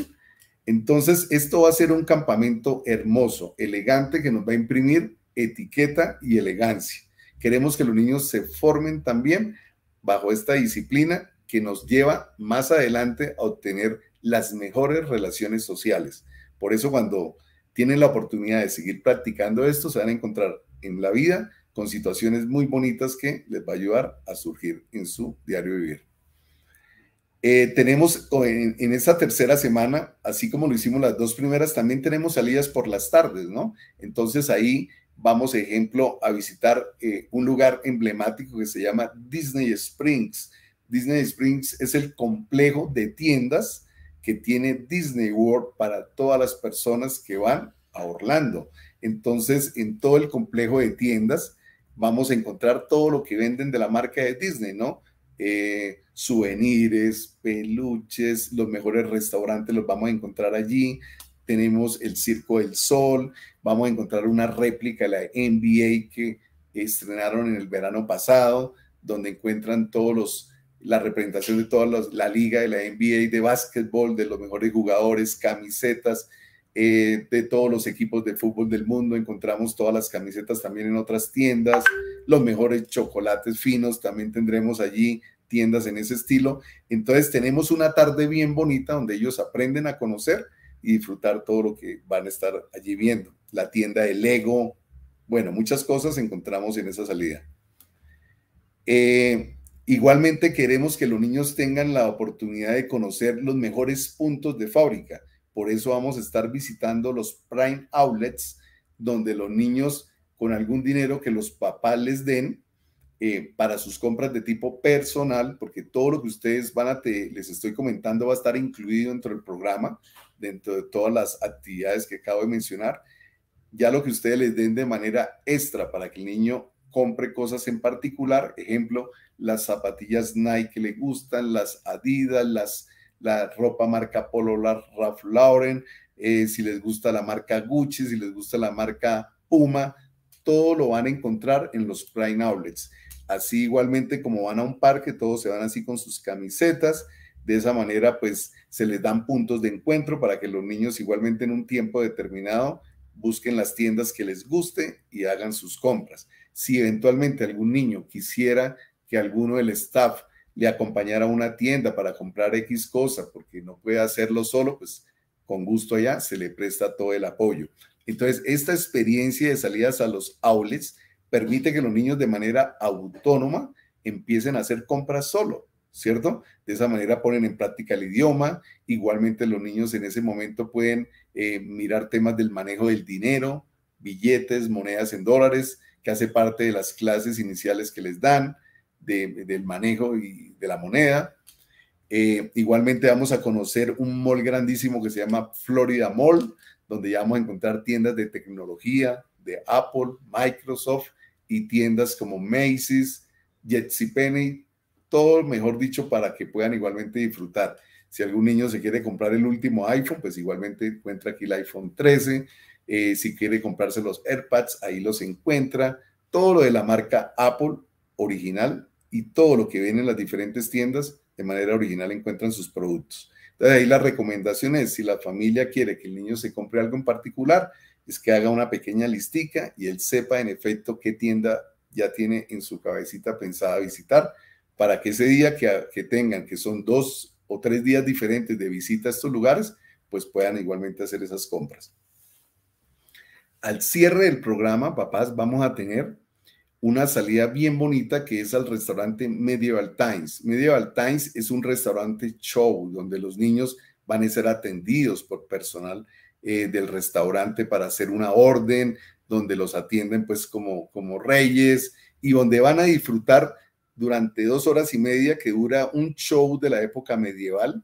Entonces, esto va a ser un campamento hermoso, elegante, que nos va a imprimir etiqueta y elegancia. Queremos que los niños se formen también bajo esta disciplina que nos lleva más adelante a obtener las mejores relaciones sociales. Por eso cuando tienen la oportunidad de seguir practicando esto, se van a encontrar en la vida con situaciones muy bonitas que les va a ayudar a surgir en su diario vivir. Eh, tenemos en, esta tercera semana, así como lo hicimos las dos primeras, también tenemos salidas por las tardes, ¿no? Entonces ahí vamos, ejemplo, a visitar eh, un lugar emblemático que se llama Disney Springs. Disney Springs es el complejo de tiendas que tiene Disney World para todas las personas que van a Orlando. Entonces, en todo el complejo de tiendas vamos a encontrar todo lo que venden de la marca de Disney, ¿no? Eh, souvenirs, peluches, los mejores restaurantes los vamos a encontrar allí. Tenemos el Circo del Sol, vamos a encontrar una réplica de la NBA que estrenaron en el verano pasado, donde encuentran todos los la representación de todas la liga de la NBA de básquetbol, de los mejores jugadores, camisetas eh, de todos los equipos de fútbol del mundo. Encontramos todas las camisetas también en otras tiendas, los mejores chocolates finos también tendremos allí tiendas en ese estilo. Entonces tenemos una tarde bien bonita donde ellos aprenden a conocer y disfrutar todo lo que van a estar allí viendo. La tienda de Lego, bueno, muchas cosas encontramos en esa salida. Eh, Igualmente queremos que los niños tengan la oportunidad de conocer los mejores puntos de fábrica. Por eso vamos a estar visitando los Prime Outlets, donde los niños con algún dinero que los papás les den eh, para sus compras de tipo personal, porque todo lo que ustedes van a, les estoy comentando va a estar incluido dentro del programa, dentro de todas las actividades que acabo de mencionar, ya lo que ustedes les den de manera extra para que el niño compre cosas en particular, ejemplo, las zapatillas Nike que le gustan, las Adidas, las, la ropa marca Polo, Ralph Lauren, eh, si les gusta la marca Gucci, si les gusta la marca Puma, todo lo van a encontrar en los Prime Outlets. Así igualmente como van a un parque, todos se van así con sus camisetas. De esa manera, pues se les dan puntos de encuentro para que los niños igualmente en un tiempo determinado busquen las tiendas que les guste y hagan sus compras si eventualmente algún niño quisiera que alguno del staff le acompañara a una tienda para comprar X cosa, porque no puede hacerlo solo, pues con gusto ya se le presta todo el apoyo. Entonces, esta experiencia de salidas a los outlets permite que los niños de manera autónoma empiecen a hacer compras solo, ¿cierto? De esa manera ponen en práctica el idioma, igualmente los niños en ese momento pueden eh, mirar temas del manejo del dinero, billetes, monedas en dólares, que hace parte de las clases iniciales que les dan del manejo y de la moneda. Eh, igualmente vamos a conocer un mall grandísimo que se llama Florida Mall, donde ya vamos a encontrar tiendas de tecnología, de Apple, Microsoft y tiendas como Macy's, Penny, todo mejor dicho para que puedan igualmente disfrutar. Si algún niño se quiere comprar el último iPhone, pues igualmente encuentra aquí el iPhone 13, eh, si quiere comprarse los AirPads, ahí los encuentra. Todo lo de la marca Apple original y todo lo que ven en las diferentes tiendas de manera original encuentran sus productos. Entonces ahí la recomendación es, si la familia quiere que el niño se compre algo en particular, es que haga una pequeña listica y él sepa en efecto qué tienda ya tiene en su cabecita pensada visitar para que ese día que, que, tengan, que son dos o tres días diferentes de visita a estos lugares, pues puedan igualmente hacer esas compras al cierre del programa, papás, vamos a tener una salida bien bonita que es al restaurante Medieval Times. Medieval Times es un restaurante show donde los niños van a ser atendidos por personal eh, del restaurante para hacer una orden, donde los atienden pues como, como reyes y donde van a disfrutar durante dos horas y media que dura un show de la época medieval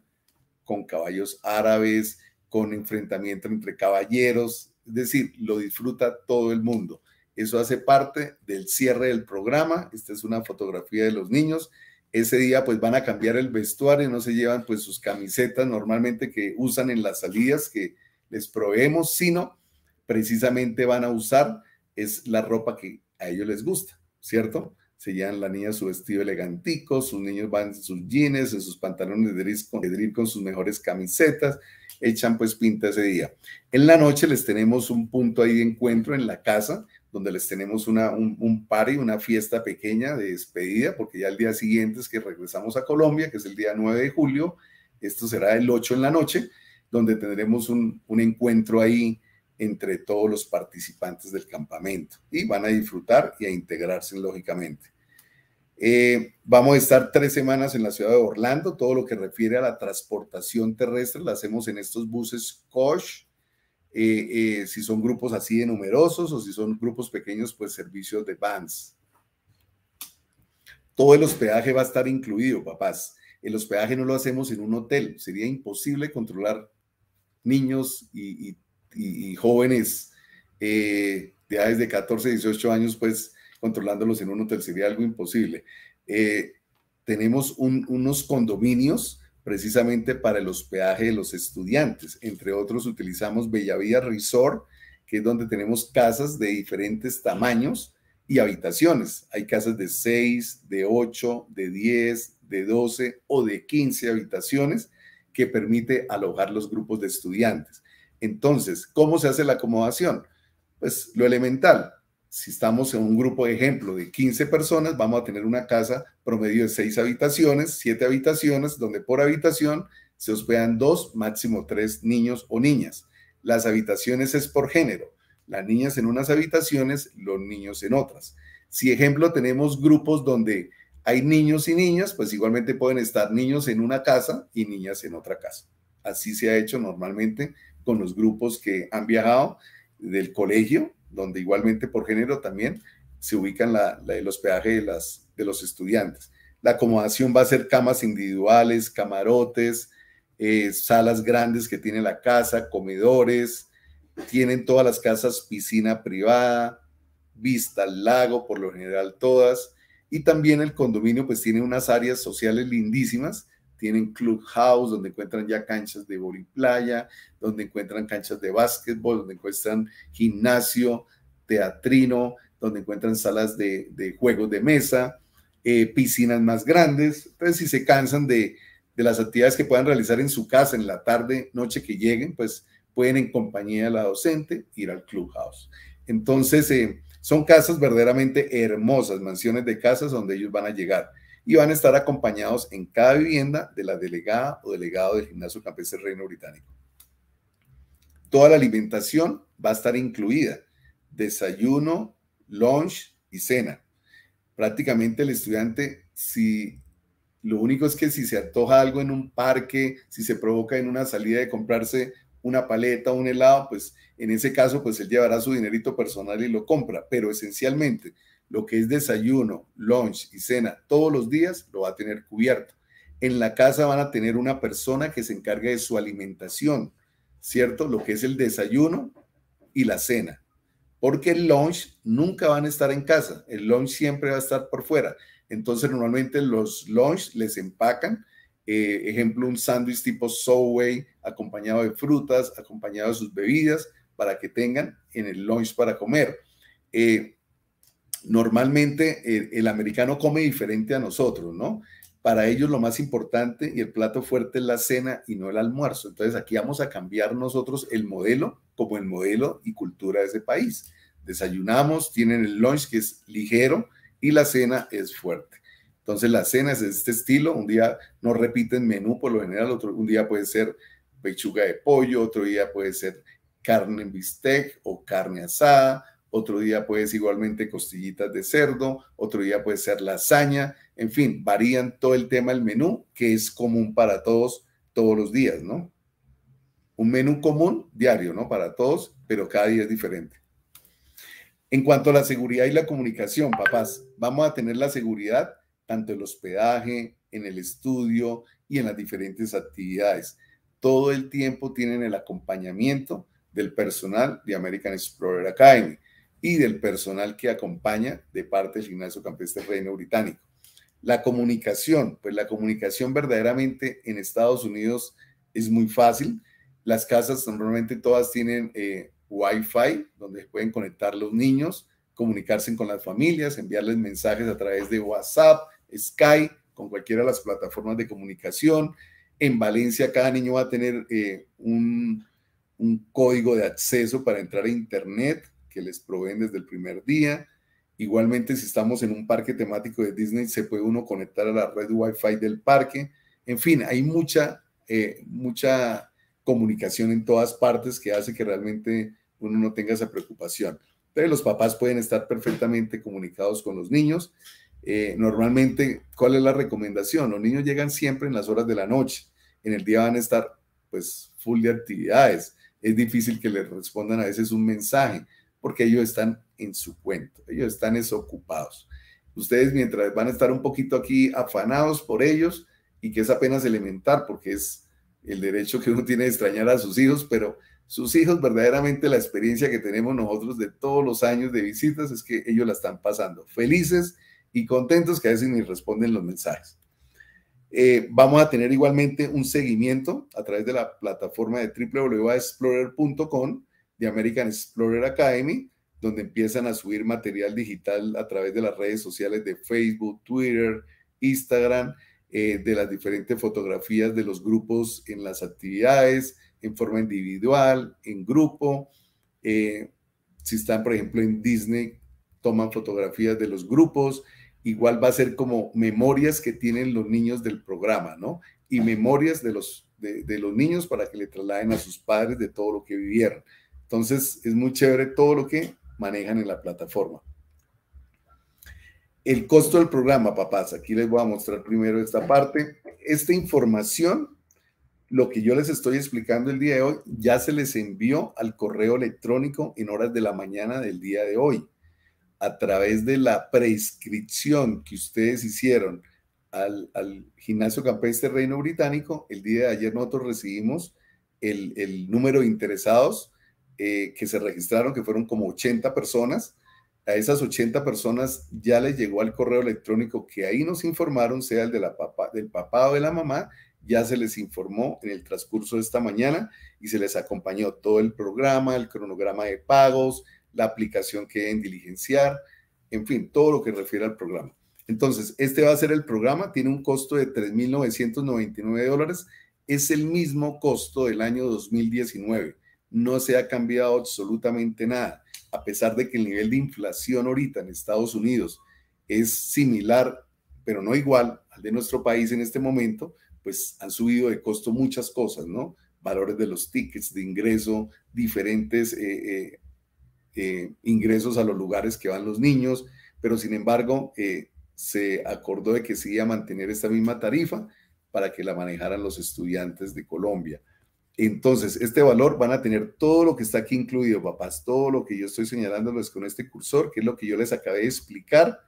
con caballos árabes, con enfrentamiento entre caballeros, es decir, lo disfruta todo el mundo. Eso hace parte del cierre del programa. Esta es una fotografía de los niños. Ese día pues van a cambiar el vestuario, no se llevan pues sus camisetas normalmente que usan en las salidas que les proveemos, sino precisamente van a usar es la ropa que a ellos les gusta, ¿cierto? Se llevan la niña su vestido elegantico, sus niños van sus jeans, en sus pantalones de gris con sus mejores camisetas, echan pues pinta ese día. En la noche les tenemos un punto ahí de encuentro en la casa, donde les tenemos un, par party, una fiesta pequeña de despedida, porque ya el día siguiente es que regresamos a Colombia, que es el día 9 de julio, esto será el 8 en la noche, donde tendremos un encuentro ahí entre todos los participantes del campamento y van a disfrutar y a integrarse lógicamente. Eh, vamos a estar tres semanas en la ciudad de Orlando. Todo lo que refiere a la transportación terrestre la hacemos en estos buses Coach. Eh, eh, si son grupos así de numerosos o si son grupos pequeños, pues servicios de vans. Todo el hospedaje va a estar incluido, papás. El hospedaje no lo hacemos en un hotel. Sería imposible controlar niños y, y jóvenes de edades de 14, 18 años, pues controlándolos en un hotel, sería algo imposible. Eh, tenemos unos condominios precisamente para el hospedaje de los estudiantes. Entre otros, utilizamos Bellavía Resort, que es donde tenemos casas de diferentes tamaños y habitaciones. Hay casas de 6, de 8, de 10, de 12 o de 15 habitaciones que permite alojar los grupos de estudiantes. Entonces, ¿cómo se hace la acomodación? Pues lo elemental, si estamos en un grupo de ejemplo de 15 personas, vamos a tener una casa promedio de 6 habitaciones, 7 habitaciones, donde por habitación se hospedan 2, máximo 3 niños o niñas. Las habitaciones es por género, las niñas en unas habitaciones, los niños en otras. Si ejemplo tenemos grupos donde hay niños y niñas, pues igualmente pueden estar niños en una casa y niñas en otra casa. Así se ha hecho normalmente con los grupos que han viajado del colegio donde igualmente por género también se ubican la, la, el hospedaje de, los estudiantes. La acomodación va a ser camas individuales, camarotes, eh, salas grandes que tiene la casa, comedores, tienen todas las casas piscina privada, vista al lago, por lo general todas, y también el condominio pues tiene unas áreas sociales lindísimas tienen clubhouse, donde encuentran ya canchas de y playa, donde encuentran canchas de básquetbol, donde encuentran gimnasio, teatrino, donde encuentran salas de, juegos de mesa, eh, piscinas más grandes. Entonces, si se cansan de, las actividades que puedan realizar en su casa, en la tarde, noche que lleguen, pues pueden en compañía de la docente ir al clubhouse. Entonces, eh, son casas verdaderamente hermosas, mansiones de casas donde ellos van a llegar y van a estar acompañados en cada vivienda de la delegada o delegado del Gimnasio Campestre Reino Británico. Toda la alimentación va a estar incluida, desayuno, lunch y cena. Prácticamente el estudiante, si lo único es que si se antoja algo en un parque, si se provoca en una salida de comprarse una paleta, o un helado, pues en ese caso, pues él llevará su dinerito personal y lo compra, pero esencialmente lo que es desayuno, lunch y cena todos los días, lo va a tener cubierto. En la casa van a tener una persona que se encarga de su alimentación, ¿cierto? Lo que es el desayuno y la cena. Porque el lunch nunca van a estar en casa, el lunch siempre va a estar por fuera. Entonces normalmente los lunch les empacan, eh, ejemplo, un sándwich tipo Subway acompañado de frutas, acompañado de sus bebidas, para que tengan en el lunch para comer. Eh, normalmente eh, el, americano come diferente a nosotros, ¿no? Para ellos lo más importante y el plato fuerte es la cena y no el almuerzo. Entonces aquí vamos a cambiar nosotros el modelo como el modelo y cultura de ese país. Desayunamos, tienen el lunch que es ligero y la cena es fuerte. Entonces la cena es de este estilo, un día no repiten menú por lo general, otro, un día puede ser pechuga de pollo, otro día puede ser carne en bistec o carne asada, otro día puede ser igualmente costillitas de cerdo, otro día puede ser lasaña, en fin, varían todo el tema del menú, que es común para todos todos los días, ¿no? Un menú común diario, ¿no? Para todos, pero cada día es diferente. En cuanto a la seguridad y la comunicación, papás, vamos a tener la seguridad tanto en el hospedaje, en el estudio y en las diferentes actividades. Todo el tiempo tienen el acompañamiento del personal de American Explorer Academy y del personal que acompaña de parte del Gimnasio Campestre Reino Británico. La comunicación, pues la comunicación verdaderamente en Estados Unidos es muy fácil. Las casas normalmente todas tienen eh, Wi-Fi, donde pueden conectar los niños, comunicarse con las familias, enviarles mensajes a través de WhatsApp, Skype, con cualquiera de las plataformas de comunicación. En Valencia cada niño va a tener eh, un, un código de acceso para entrar a Internet que les proveen desde el primer día. Igualmente, si estamos en un parque temático de Disney, se puede uno conectar a la red Wi-Fi del parque. En fin, hay mucha, eh, mucha comunicación en todas partes que hace que realmente uno no tenga esa preocupación. pero los papás pueden estar perfectamente comunicados con los niños. Eh, normalmente, ¿cuál es la recomendación? Los niños llegan siempre en las horas de la noche. En el día van a estar, pues, full de actividades. Es difícil que les respondan a veces un mensaje porque ellos están en su cuento, ellos están desocupados. Ustedes mientras van a estar un poquito aquí afanados por ellos y que es apenas elemental porque es el derecho que uno tiene de extrañar a sus hijos, pero sus hijos verdaderamente la experiencia que tenemos nosotros de todos los años de visitas es que ellos la están pasando felices y contentos que a veces ni responden los mensajes. Eh, vamos a tener igualmente un seguimiento a través de la plataforma de www.explorer.com de American Explorer Academy, donde empiezan a subir material digital a través de las redes sociales de Facebook, Twitter, Instagram, eh, de las diferentes fotografías de los grupos en las actividades, en forma individual, en grupo. Eh, si están, por ejemplo, en Disney, toman fotografías de los grupos. Igual va a ser como memorias que tienen los niños del programa, ¿no? Y memorias de los, de los niños para que le trasladen a sus padres de todo lo que vivieron. Entonces, es muy chévere todo lo que manejan en la plataforma. El costo del programa, papás. Aquí les voy a mostrar primero esta parte. Esta información, lo que yo les estoy explicando el día de hoy, ya se les envió al correo electrónico en horas de la mañana del día de hoy. A través de la prescripción que ustedes hicieron al, al Gimnasio Campestre Reino Británico, el día de ayer nosotros recibimos el, el número de interesados eh, que se registraron, que fueron como 80 personas. A esas 80 personas ya les llegó al correo electrónico que ahí nos informaron, sea el de la papá, del papá o de la mamá, ya se les informó en el transcurso de esta mañana y se les acompañó todo el programa, el cronograma de pagos, la aplicación que deben diligenciar, en fin, todo lo que refiere al programa. Entonces, este va a ser el programa, tiene un costo de 3.999 dólares, es el mismo costo del año 2019 no se ha cambiado absolutamente nada, a pesar de que el nivel de inflación ahorita en Estados Unidos es similar, pero no igual al de nuestro país en este momento, pues han subido de costo muchas cosas, ¿no? Valores de los tickets de ingreso, diferentes eh, eh, eh, ingresos a los lugares que van los niños, pero sin embargo se acordó de que se iba a mantener esta misma tarifa para que la manejaran los estudiantes de Colombia. Entonces, este valor van a tener todo lo que está aquí incluido, papás, todo lo que yo estoy señalándoles con este cursor, que es lo que yo les acabé de explicar,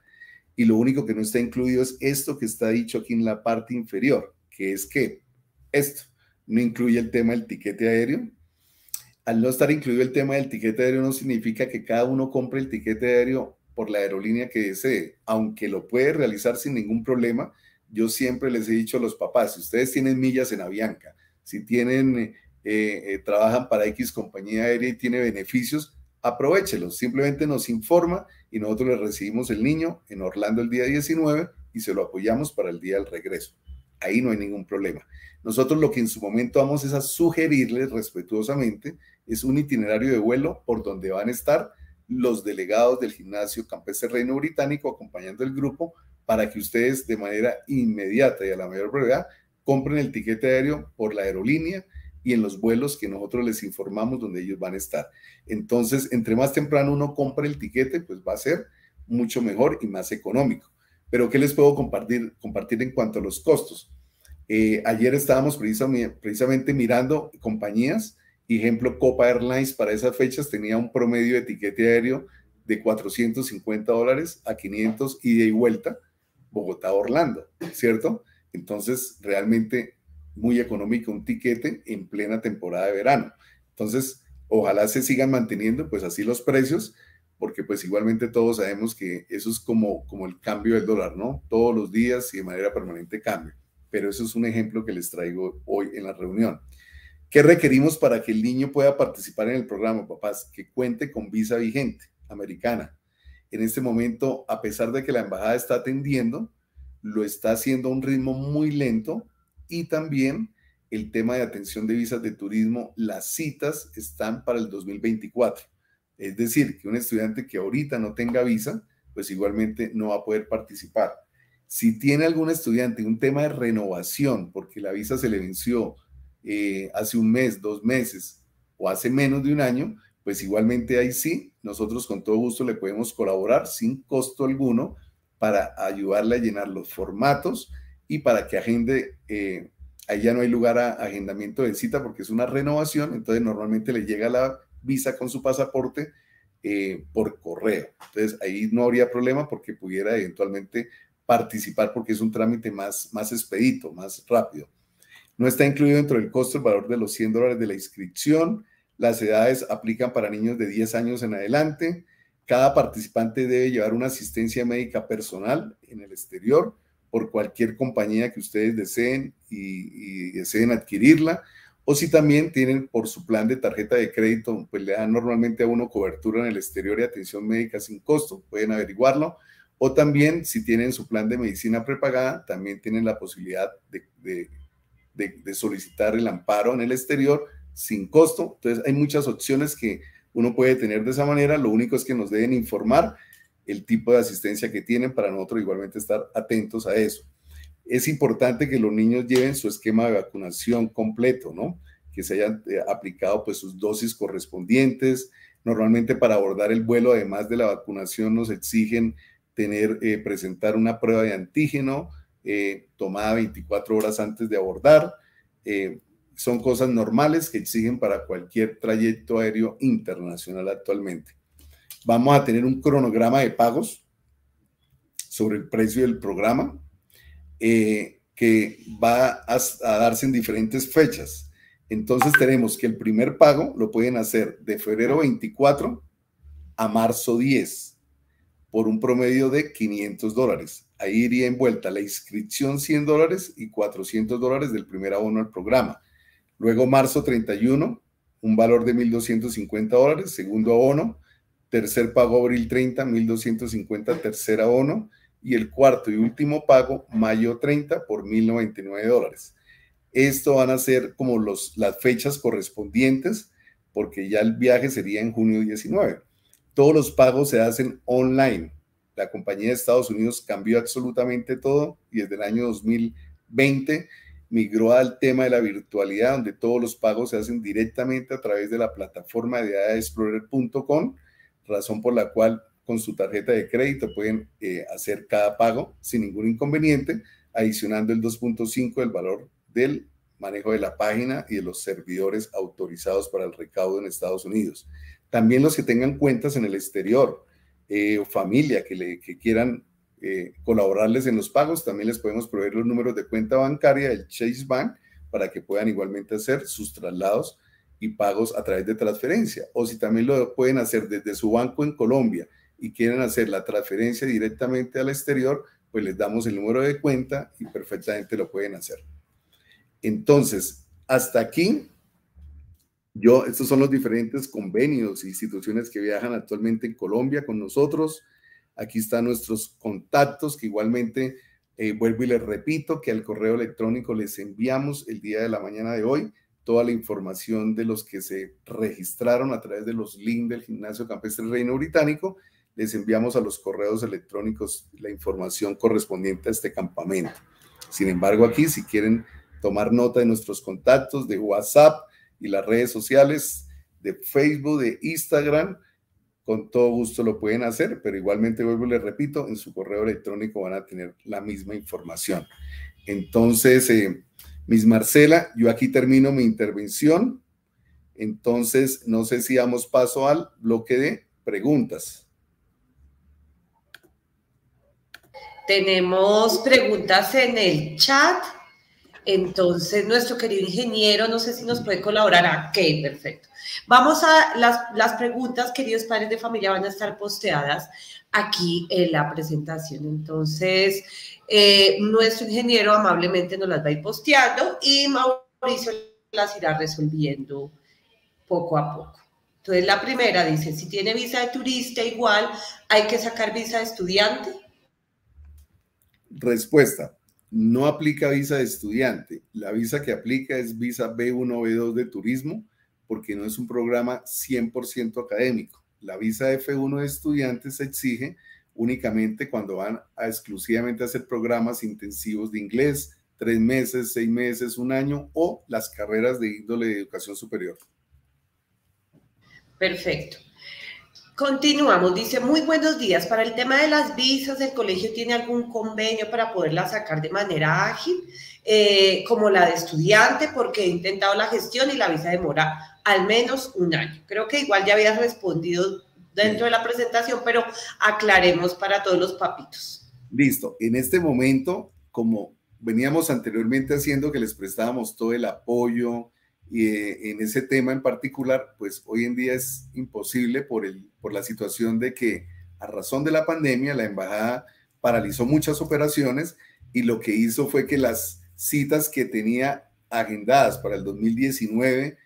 y lo único que no está incluido es esto que está dicho aquí en la parte inferior, que es que esto no incluye el tema del tiquete aéreo. Al no estar incluido el tema del tiquete aéreo no significa que cada uno compre el tiquete aéreo por la aerolínea que desee, aunque lo puede realizar sin ningún problema. Yo siempre les he dicho a los papás, si ustedes tienen millas en Avianca, si tienen, eh, eh, trabajan para X compañía aérea y tiene beneficios, aprovechelos. Simplemente nos informa y nosotros le recibimos el niño en Orlando el día 19 y se lo apoyamos para el día del regreso. Ahí no hay ningún problema. Nosotros lo que en su momento vamos es a sugerirles respetuosamente es un itinerario de vuelo por donde van a estar los delegados del gimnasio Campestre Reino Británico acompañando el grupo para que ustedes de manera inmediata y a la mayor brevedad compren el tiquete aéreo por la aerolínea y en los vuelos que nosotros les informamos donde ellos van a estar. Entonces, entre más temprano uno compre el tiquete, pues va a ser mucho mejor y más económico. Pero, ¿qué les puedo compartir, compartir en cuanto a los costos? Eh, ayer estábamos precisamente, mirando compañías, ejemplo, Copa Airlines para esas fechas tenía un promedio de tiquete aéreo de 450 dólares a 500 y de vuelta Bogotá-Orlando, ¿cierto? Entonces, realmente muy económico un tiquete en plena temporada de verano. Entonces, ojalá se sigan manteniendo pues así los precios, porque pues igualmente todos sabemos que eso es como, como el cambio del dólar, ¿no? Todos los días y de manera permanente cambia Pero eso es un ejemplo que les traigo hoy en la reunión. ¿Qué requerimos para que el niño pueda participar en el programa, papás? Que cuente con visa vigente americana. En este momento, a pesar de que la embajada está atendiendo, lo está haciendo a un ritmo muy lento y también el tema de atención de visas de turismo, las citas están para el 2024. Es decir, que un estudiante que ahorita no tenga visa, pues igualmente no va a poder participar. Si tiene algún estudiante un tema de renovación, porque la visa se le venció eh, hace un mes, dos meses o hace menos de un año, pues igualmente ahí sí, nosotros con todo gusto le podemos colaborar sin costo alguno para ayudarle a llenar los formatos y para que agende, eh, ahí ya no hay lugar a agendamiento de cita porque es una renovación, entonces normalmente le llega la visa con su pasaporte eh, por correo. Entonces ahí no habría problema porque pudiera eventualmente participar porque es un trámite más, más expedito, más rápido. No está incluido dentro del costo el valor de los 100 dólares de la inscripción. Las edades aplican para niños de 10 años en adelante. Cada participante debe llevar una asistencia médica personal en el exterior por cualquier compañía que ustedes deseen y, deseen adquirirla. O si también tienen por su plan de tarjeta de crédito, pues le dan normalmente a uno cobertura en el exterior y atención médica sin costo. Pueden averiguarlo. O también, si tienen su plan de medicina prepagada, también tienen la posibilidad de, solicitar el amparo en el exterior sin costo. Entonces, hay muchas opciones que uno puede tener de esa manera. Lo único es que nos deben informar el tipo de asistencia que tienen para nosotros igualmente estar atentos a eso. Es importante que los niños lleven su esquema de vacunación completo, ¿no? Que se hayan eh, aplicado pues sus dosis correspondientes. Normalmente para abordar el vuelo, además de la vacunación, nos exigen tener, eh, presentar una prueba de antígeno eh, tomada 24 horas antes de abordar son cosas normales que exigen para cualquier trayecto aéreo internacional actualmente. Vamos a tener un cronograma de pagos sobre el precio del programa eh, que va a, a darse en diferentes fechas. Entonces tenemos que el primer pago lo pueden hacer de febrero 24 a marzo 10 por un promedio de 500 dólares. Ahí iría envuelta la inscripción 100 dólares y 400 dólares del primer abono al programa. Luego marzo 31, un valor de 1.250 dólares, segundo abono, tercer pago abril 30, 1.250 tercer abono y el cuarto y último pago mayo 30 por 1.099 dólares. Esto van a ser como los, las fechas correspondientes porque ya el viaje sería en junio 19. Todos los pagos se hacen online. La compañía de Estados Unidos cambió absolutamente todo y desde el año 2020 migró al tema de la virtualidad, donde todos los pagos se hacen directamente a través de la plataforma de Explorer.com razón por la cual con su tarjeta de crédito pueden eh, hacer cada pago sin ningún inconveniente, adicionando el 2.5 del valor del manejo de la página y de los servidores autorizados para el recaudo en Estados Unidos. También los que tengan cuentas en el exterior eh, o familia que, le, que quieran eh, colaborarles en los pagos. También les podemos proveer los números de cuenta bancaria del Chase Bank para que puedan igualmente hacer sus traslados y pagos a través de transferencia. O si también lo pueden hacer desde su banco en Colombia y quieren hacer la transferencia directamente al exterior, pues les damos el número de cuenta y perfectamente lo pueden hacer. Entonces, hasta aquí, yo, estos son los diferentes convenios e instituciones que viajan actualmente en Colombia con nosotros. Aquí están nuestros contactos que igualmente eh, vuelvo y les repito que al correo electrónico les enviamos el día de la mañana de hoy toda la información de los que se registraron a través de los links del Gimnasio Campestre Reino Británico. Les enviamos a los correos electrónicos la información correspondiente a este campamento. Sin embargo, aquí si quieren tomar nota de nuestros contactos de WhatsApp y las redes sociales, de Facebook, de Instagram, con todo gusto lo pueden hacer, pero igualmente vuelvo y les repito, en su correo electrónico van a tener la misma información. Entonces, eh, Miss Marcela, yo aquí termino mi intervención. Entonces, no sé si damos paso al bloque de preguntas. Tenemos preguntas en el chat. Entonces, nuestro querido ingeniero, no sé si nos puede colaborar. Ah, ok, perfecto. Vamos a las, preguntas, queridos padres de familia, van a estar posteadas aquí en la presentación. Entonces, eh, nuestro ingeniero amablemente nos las va a ir posteando y Mauricio las irá resolviendo poco a poco. Entonces, la primera dice, si tiene visa de turista igual, ¿hay que sacar visa de estudiante? Respuesta, no aplica visa de estudiante. La visa que aplica es visa B1, B2 de turismo, porque no es un programa 100% académico. La visa F1 de estudiante se exige únicamente cuando van a exclusivamente hacer programas intensivos de inglés, tres meses, seis meses, un año o las carreras de índole de educación superior. Perfecto. Continuamos, dice, muy buenos días. Para el tema de las visas, ¿el colegio tiene algún convenio para poderla sacar de manera ágil, eh, como la de estudiante? Porque he intentado la gestión y la visa demora al menos un año. Creo que igual ya habías respondido dentro de la presentación, pero aclaremos para todos los papitos. Listo, en este momento, como veníamos anteriormente haciendo, que les prestábamos todo el apoyo, y eh, en ese tema en particular, pues hoy en día es imposible por, el, por la situación de que a razón de la pandemia la embajada paralizó muchas operaciones y lo que hizo fue que las citas que tenía agendadas para el 2019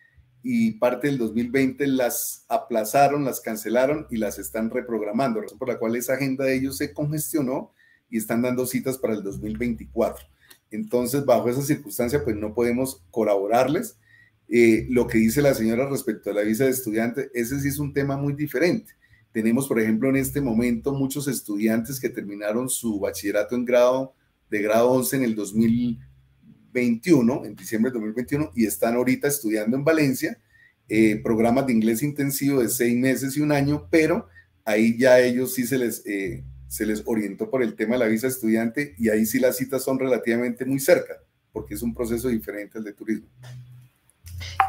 y parte del 2020 las aplazaron, las cancelaron y las están reprogramando, razón por la cual esa agenda de ellos se congestionó y están dando citas para el 2024. Entonces, bajo esa circunstancia, pues no podemos colaborarles eh, lo que dice la señora respecto a la visa de estudiante, ese sí es un tema muy diferente. Tenemos, por ejemplo, en este momento muchos estudiantes que terminaron su bachillerato en grado de grado 11 en el 2021, en diciembre de 2021, y están ahorita estudiando en Valencia eh, programas de inglés intensivo de seis meses y un año, pero ahí ya ellos sí se les, eh, se les orientó por el tema de la visa de estudiante y ahí sí las citas son relativamente muy cerca, porque es un proceso diferente al de turismo.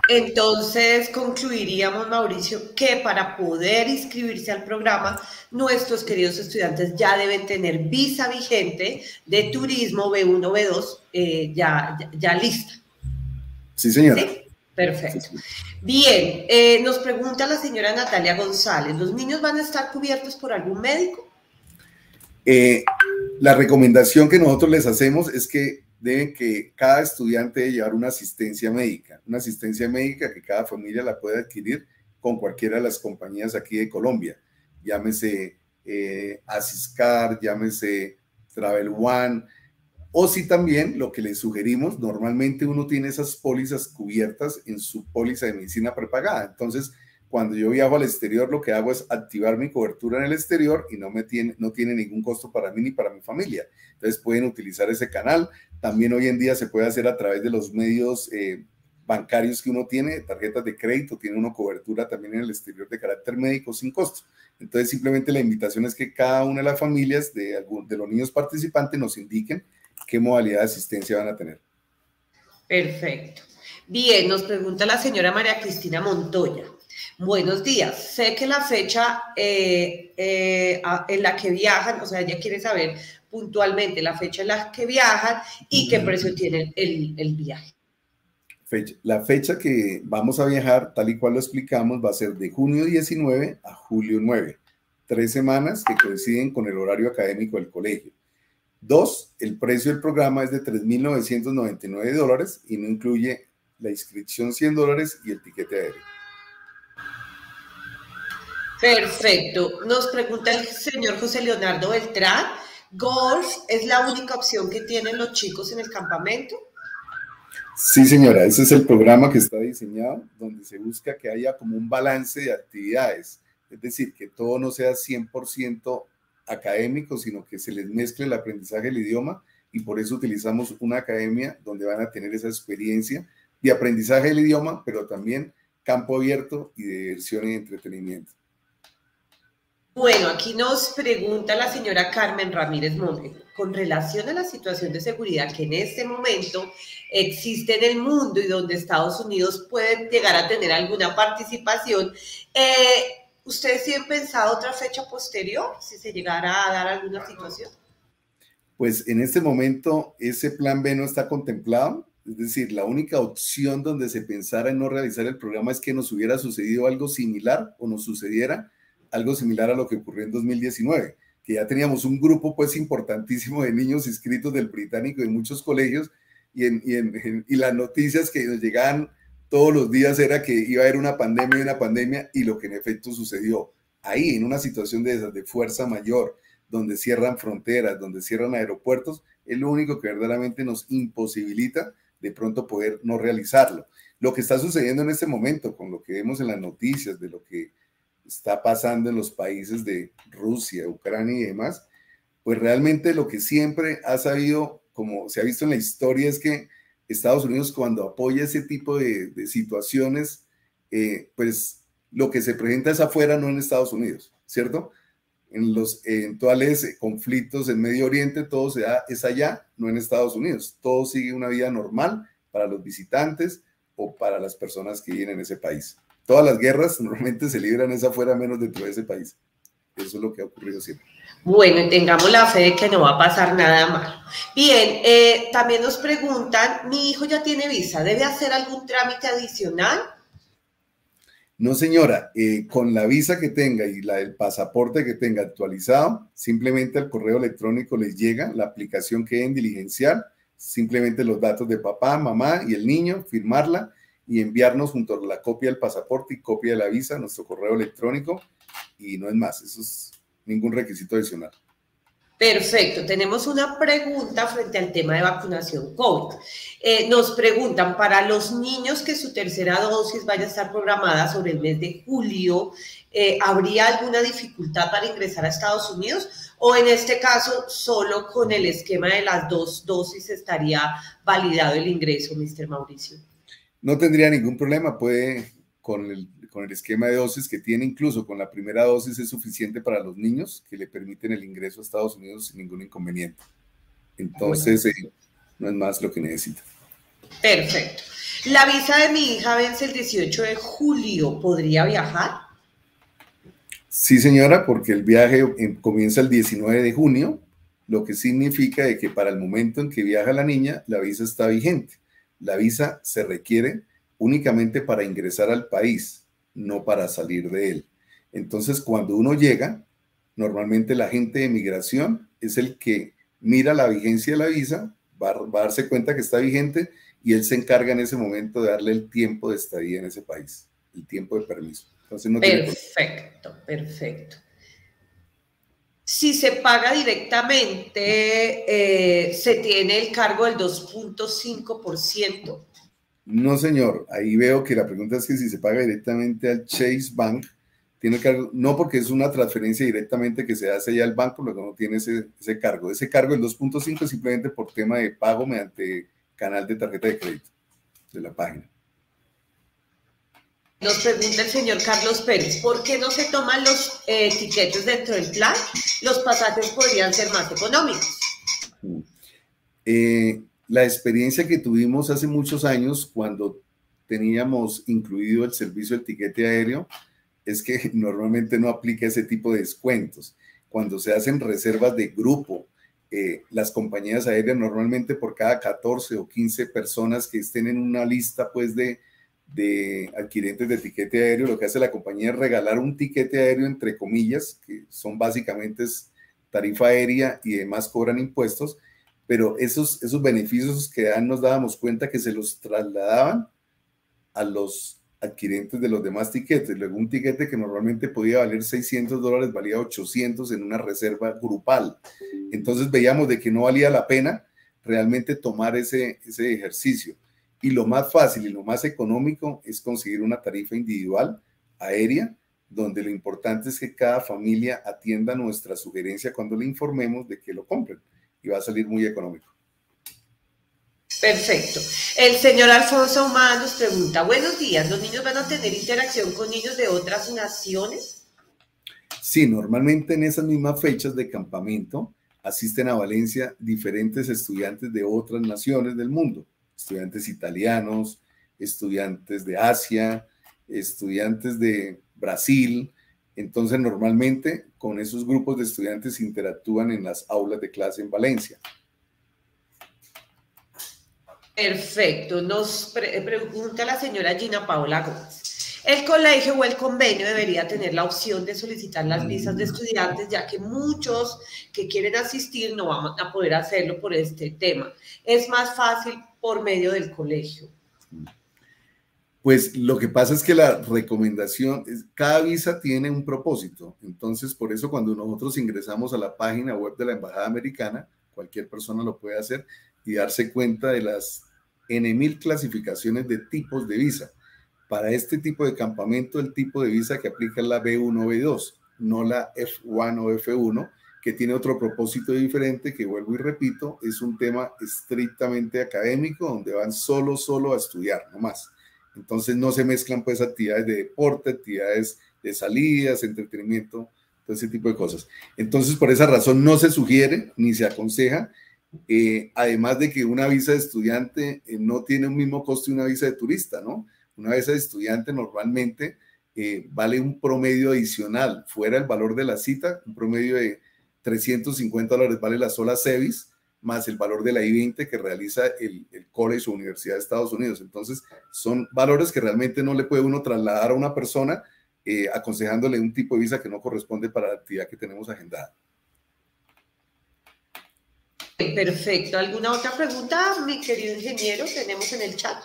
Entonces concluiríamos, Mauricio, que para poder inscribirse al programa, nuestros queridos estudiantes ya deben tener visa vigente de turismo B1, B2 eh, ya, ya, lista. Sí, señora. Perfecto. Bien, eh, nos pregunta la señora Natalia González, ¿los niños van a estar cubiertos por algún médico? Eh, la recomendación que nosotros les hacemos es que deben que cada estudiante debe llevar una asistencia médica, una asistencia médica que cada familia la puede adquirir con cualquiera de las compañías aquí de Colombia, llámese eh, Asiscar, llámese Travel One, o si también lo que les sugerimos, normalmente uno tiene esas pólizas cubiertas en su póliza de medicina prepagada. Entonces, cuando yo viajo al exterior, lo que hago es activar mi cobertura en el exterior y no, me tiene, no tiene ningún costo para mí ni para mi familia. Entonces pueden utilizar ese canal. También hoy en día se puede hacer a través de los medios eh, bancarios que uno tiene, tarjetas de crédito, tiene uno cobertura también en el exterior de carácter médico sin costo. Entonces, simplemente la invitación es que cada una de las familias de, algún, de los niños participantes nos indiquen qué modalidad de asistencia van a tener. Perfecto. Bien, nos pregunta la señora María Cristina Montoya. Buenos días. Sé que la fecha eh, eh, en la que viajan, o sea, ella quiere saber puntualmente la fecha en la que viajan y qué precio tiene el, el viaje. La fecha que vamos a viajar, tal y cual lo explicamos, va a ser de junio 19 a julio 9, tres semanas que coinciden con el horario académico del colegio. Dos, el precio del programa es de 3.999 dólares y no incluye la inscripción 100 dólares y el tiquete aéreo. Perfecto. Nos pregunta el señor José Leonardo Beltrán golf es la única opción que tienen los chicos en el campamento. Sí, señora, ese es el programa que está diseñado, donde se busca que haya como un balance de actividades, es decir, que todo no sea 100% académico, sino que se les mezcle el aprendizaje del idioma y por eso utilizamos una academia donde van a tener esa experiencia de aprendizaje del idioma, pero también campo abierto y diversión y entretenimiento. Bueno, aquí nos pregunta la señora Carmen Ramírez Monge, con relación a la situación de seguridad que en este momento existe en el mundo y donde Estados Unidos puede llegar a tener alguna participación, eh, ¿ustedes sí han pensado otra fecha posterior si se llegara a dar alguna situación? Pues en este momento ese plan B no está contemplado, es decir, la única opción donde se pensara en no realizar el programa es que nos hubiera sucedido algo similar o nos sucediera algo similar a lo que ocurrió en 2019, que ya teníamos un grupo pues importantísimo de niños inscritos del británico en muchos colegios y, en, las noticias que nos llegaban todos los días era que iba a haber una pandemia y una pandemia y lo que en efecto sucedió ahí, en una situación de de fuerza mayor, donde cierran fronteras, donde cierran aeropuertos, es lo único que verdaderamente nos imposibilita de pronto poder no realizarlo. Lo que está sucediendo en este momento, con lo que vemos en las noticias, de lo que está pasando en los países de Rusia, Ucrania y demás, pues realmente lo que siempre ha sabido, como se ha visto en la historia, es que Estados Unidos cuando apoya ese tipo de, situaciones, eh, pues lo que se presenta es afuera, no en Estados Unidos, ¿cierto? En los eventuales conflictos en Medio Oriente, todo se da, es allá, no en Estados Unidos. Todo sigue una vida normal para los visitantes o para las personas que vienen en ese país. Todas las guerras normalmente se libran esa afuera menos dentro de ese país. Eso es lo que ha ocurrido siempre. Bueno, tengamos la fe de que no va a pasar nada mal. Bien, eh, también nos preguntan, mi hijo ya tiene visa, ¿debe hacer algún trámite adicional? No, señora, eh, con la visa que tenga y la, el pasaporte que tenga actualizado, simplemente al correo electrónico les llega la aplicación que en diligenciar, simplemente los datos de papá, mamá y el niño, firmarla y enviarnos junto a la copia del pasaporte y copia de la visa, nuestro correo electrónico y no es más, eso es ningún requisito adicional. Perfecto, tenemos una pregunta frente al tema de vacunación COVID. Eh, nos preguntan, para los niños que su tercera dosis vaya a estar programada sobre el mes de julio, eh, ¿habría alguna dificultad para ingresar a Estados Unidos? ¿O en este caso, solo con el esquema de las dos dosis estaría validado el ingreso, Mr. Mauricio? no tendría ningún problema, puede con el, con el, esquema de dosis que tiene, incluso con la primera dosis es suficiente para los niños que le permiten el ingreso a Estados Unidos sin ningún inconveniente. Entonces, eh, no es más lo que necesita. Perfecto. La visa de mi hija vence el 18 de julio. ¿Podría viajar? Sí, señora, porque el viaje eh, comienza el 19 de junio, lo que significa de que para el momento en que viaja la niña, la visa está vigente. La visa se requiere únicamente para ingresar al país, no para salir de él. Entonces, cuando uno llega, normalmente la gente de migración es el que mira la vigencia de la visa, va, a darse cuenta que está vigente y él se encarga en ese momento de darle el tiempo de estadía en ese país, el tiempo de permiso. perfecto, perfecto. Si se paga directamente, eh, ¿se tiene el cargo del 2.5%? No, señor. Ahí veo que la pregunta es que si se paga directamente al Chase Bank, tiene cargo, no porque es una transferencia directamente que se hace ya al banco, que no tiene ese, ese cargo. Ese cargo del 2.5 es simplemente por tema de pago mediante canal de tarjeta de crédito de la página. Nos pregunta el señor Carlos Pérez, ¿por qué no se toman los eh, tiquetes dentro del plan? Los pasajes podrían ser más económicos. Eh, la experiencia que tuvimos hace muchos años cuando teníamos incluido el servicio del tiquete aéreo es que normalmente no aplica ese tipo de descuentos. Cuando se hacen reservas de grupo, eh, las compañías aéreas normalmente por cada 14 o 15 personas que estén en una lista pues de de adquirentes de tiquete aéreo, lo que hace la compañía es regalar un tiquete aéreo, entre comillas, que son básicamente tarifa aérea y demás cobran impuestos, pero esos, esos beneficios que dan nos dábamos cuenta que se los trasladaban a los adquirentes de los demás tiquetes. Luego un tiquete que normalmente podía valer 600 dólares, valía 800 en una reserva grupal. Entonces veíamos de que no valía la pena realmente tomar ese, ese ejercicio. Y lo más fácil y lo más económico es conseguir una tarifa individual aérea, donde lo importante es que cada familia atienda nuestra sugerencia cuando le informemos de que lo compren. Y va a salir muy económico. Perfecto. El señor Alfonso Humada nos pregunta, buenos días, ¿los niños van a tener interacción con niños de otras naciones? Sí, normalmente en esas mismas fechas de campamento asisten a Valencia diferentes estudiantes de otras naciones del mundo estudiantes italianos, estudiantes de Asia, estudiantes de Brasil. Entonces, normalmente con esos grupos de estudiantes interactúan en las aulas de clase en Valencia. Perfecto. Nos pregunta la señora Gina Paola Gómez. El colegio o el convenio debería tener la opción de solicitar las visas de mm. estudiantes, ya que muchos que quieren asistir no van a poder hacerlo por este tema. Es más fácil por medio del colegio? Pues lo que pasa es que la recomendación, es, cada visa tiene un propósito. Entonces, por eso cuando nosotros ingresamos a la página web de la Embajada Americana, cualquier persona lo puede hacer y darse cuenta de las N mil clasificaciones de tipos de visa. Para este tipo de campamento, el tipo de visa que aplica es la B1 B2, no la F1 o F1, que tiene otro propósito diferente, que vuelvo y repito, es un tema estrictamente académico, donde van solo, solo a estudiar, no más. Entonces no se mezclan pues actividades de deporte, actividades de salidas, entretenimiento, todo ese tipo de cosas. Entonces por esa razón no se sugiere ni se aconseja, eh, además de que una visa de estudiante eh, no tiene un mismo coste una visa de turista, ¿no? Una visa de estudiante normalmente eh, vale un promedio adicional, fuera el valor de la cita, un promedio de 350 dólares vale la sola SEVIS, más el valor de la I-20 que realiza el, el college o universidad de Estados Unidos. Entonces, son valores que realmente no le puede uno trasladar a una persona eh, aconsejándole un tipo de visa que no corresponde para la actividad que tenemos agendada. Perfecto. ¿Alguna otra pregunta, mi querido ingeniero? Tenemos en el chat.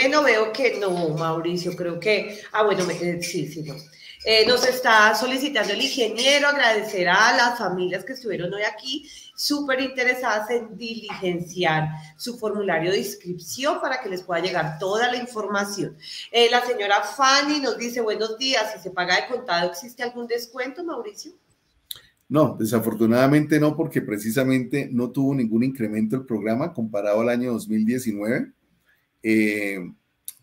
Bueno, eh, veo que no, Mauricio, creo que... Ah, bueno, eh, sí, sí, no. Eh, nos está solicitando el ingeniero agradecer a las familias que estuvieron hoy aquí, súper interesadas en diligenciar su formulario de inscripción para que les pueda llegar toda la información. la señora Fanny nos dice, buenos días, si se paga de contado, ¿existe algún descuento, Mauricio? No, desafortunadamente no, porque precisamente no tuvo ningún incremento el programa comparado al año 2019. Eh,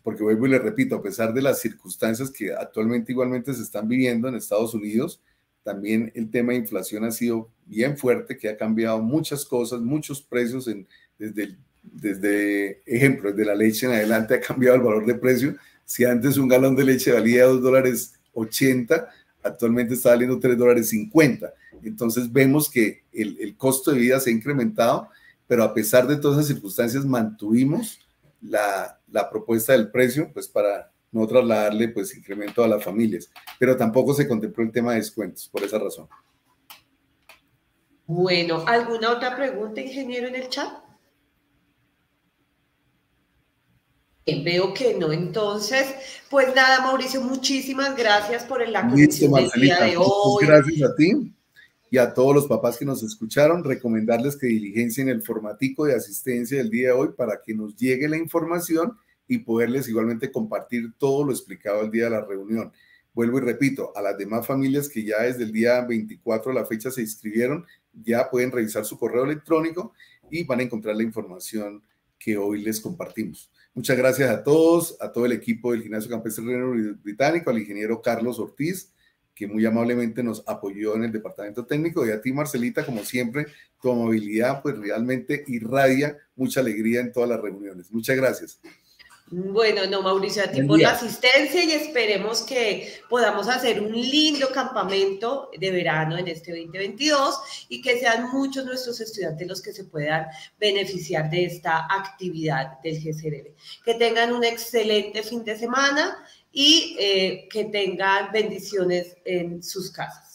porque vuelvo y le repito, a pesar de las circunstancias que actualmente igualmente se están viviendo en Estados Unidos, también el tema de inflación ha sido bien fuerte, que ha cambiado muchas cosas, muchos precios en, desde, desde, ejemplo, desde la leche en adelante ha cambiado el valor de precio. Si antes un galón de leche valía 2 dólares 80, actualmente está valiendo 3 dólares 50. Entonces vemos que el, el costo de vida se ha incrementado, pero a pesar de todas esas circunstancias mantuvimos la, propuesta del precio, pues para no trasladarle pues incremento a las familias, pero tampoco se contempló el tema de descuentos por esa razón. Bueno, ¿alguna otra pregunta, ingeniero, en el chat? veo que no, entonces, pues nada, Mauricio, muchísimas gracias por el la de hoy. Gracias a ti y a todos los papás que nos escucharon, recomendarles que diligencien el formatico de asistencia del día de hoy para que nos llegue la información y poderles igualmente compartir todo lo explicado el día de la reunión. Vuelvo y repito, a las demás familias que ya desde el día 24 a la fecha se inscribieron, ya pueden revisar su correo electrónico y van a encontrar la información que hoy les compartimos. Muchas gracias a todos, a todo el equipo del Gimnasio Campestre Británico, al ingeniero Carlos Ortiz, que muy amablemente nos apoyó en el departamento técnico, y a ti, Marcelita, como siempre, tu amabilidad pues realmente irradia mucha alegría en todas las reuniones. Muchas gracias. Bueno, no, Mauricio, a ti por la asistencia y esperemos que podamos hacer un lindo campamento de verano en este 2022 y que sean muchos nuestros estudiantes los que se puedan beneficiar de esta actividad del GCRB. Que tengan un excelente fin de semana y eh, que tengan bendiciones en sus casas.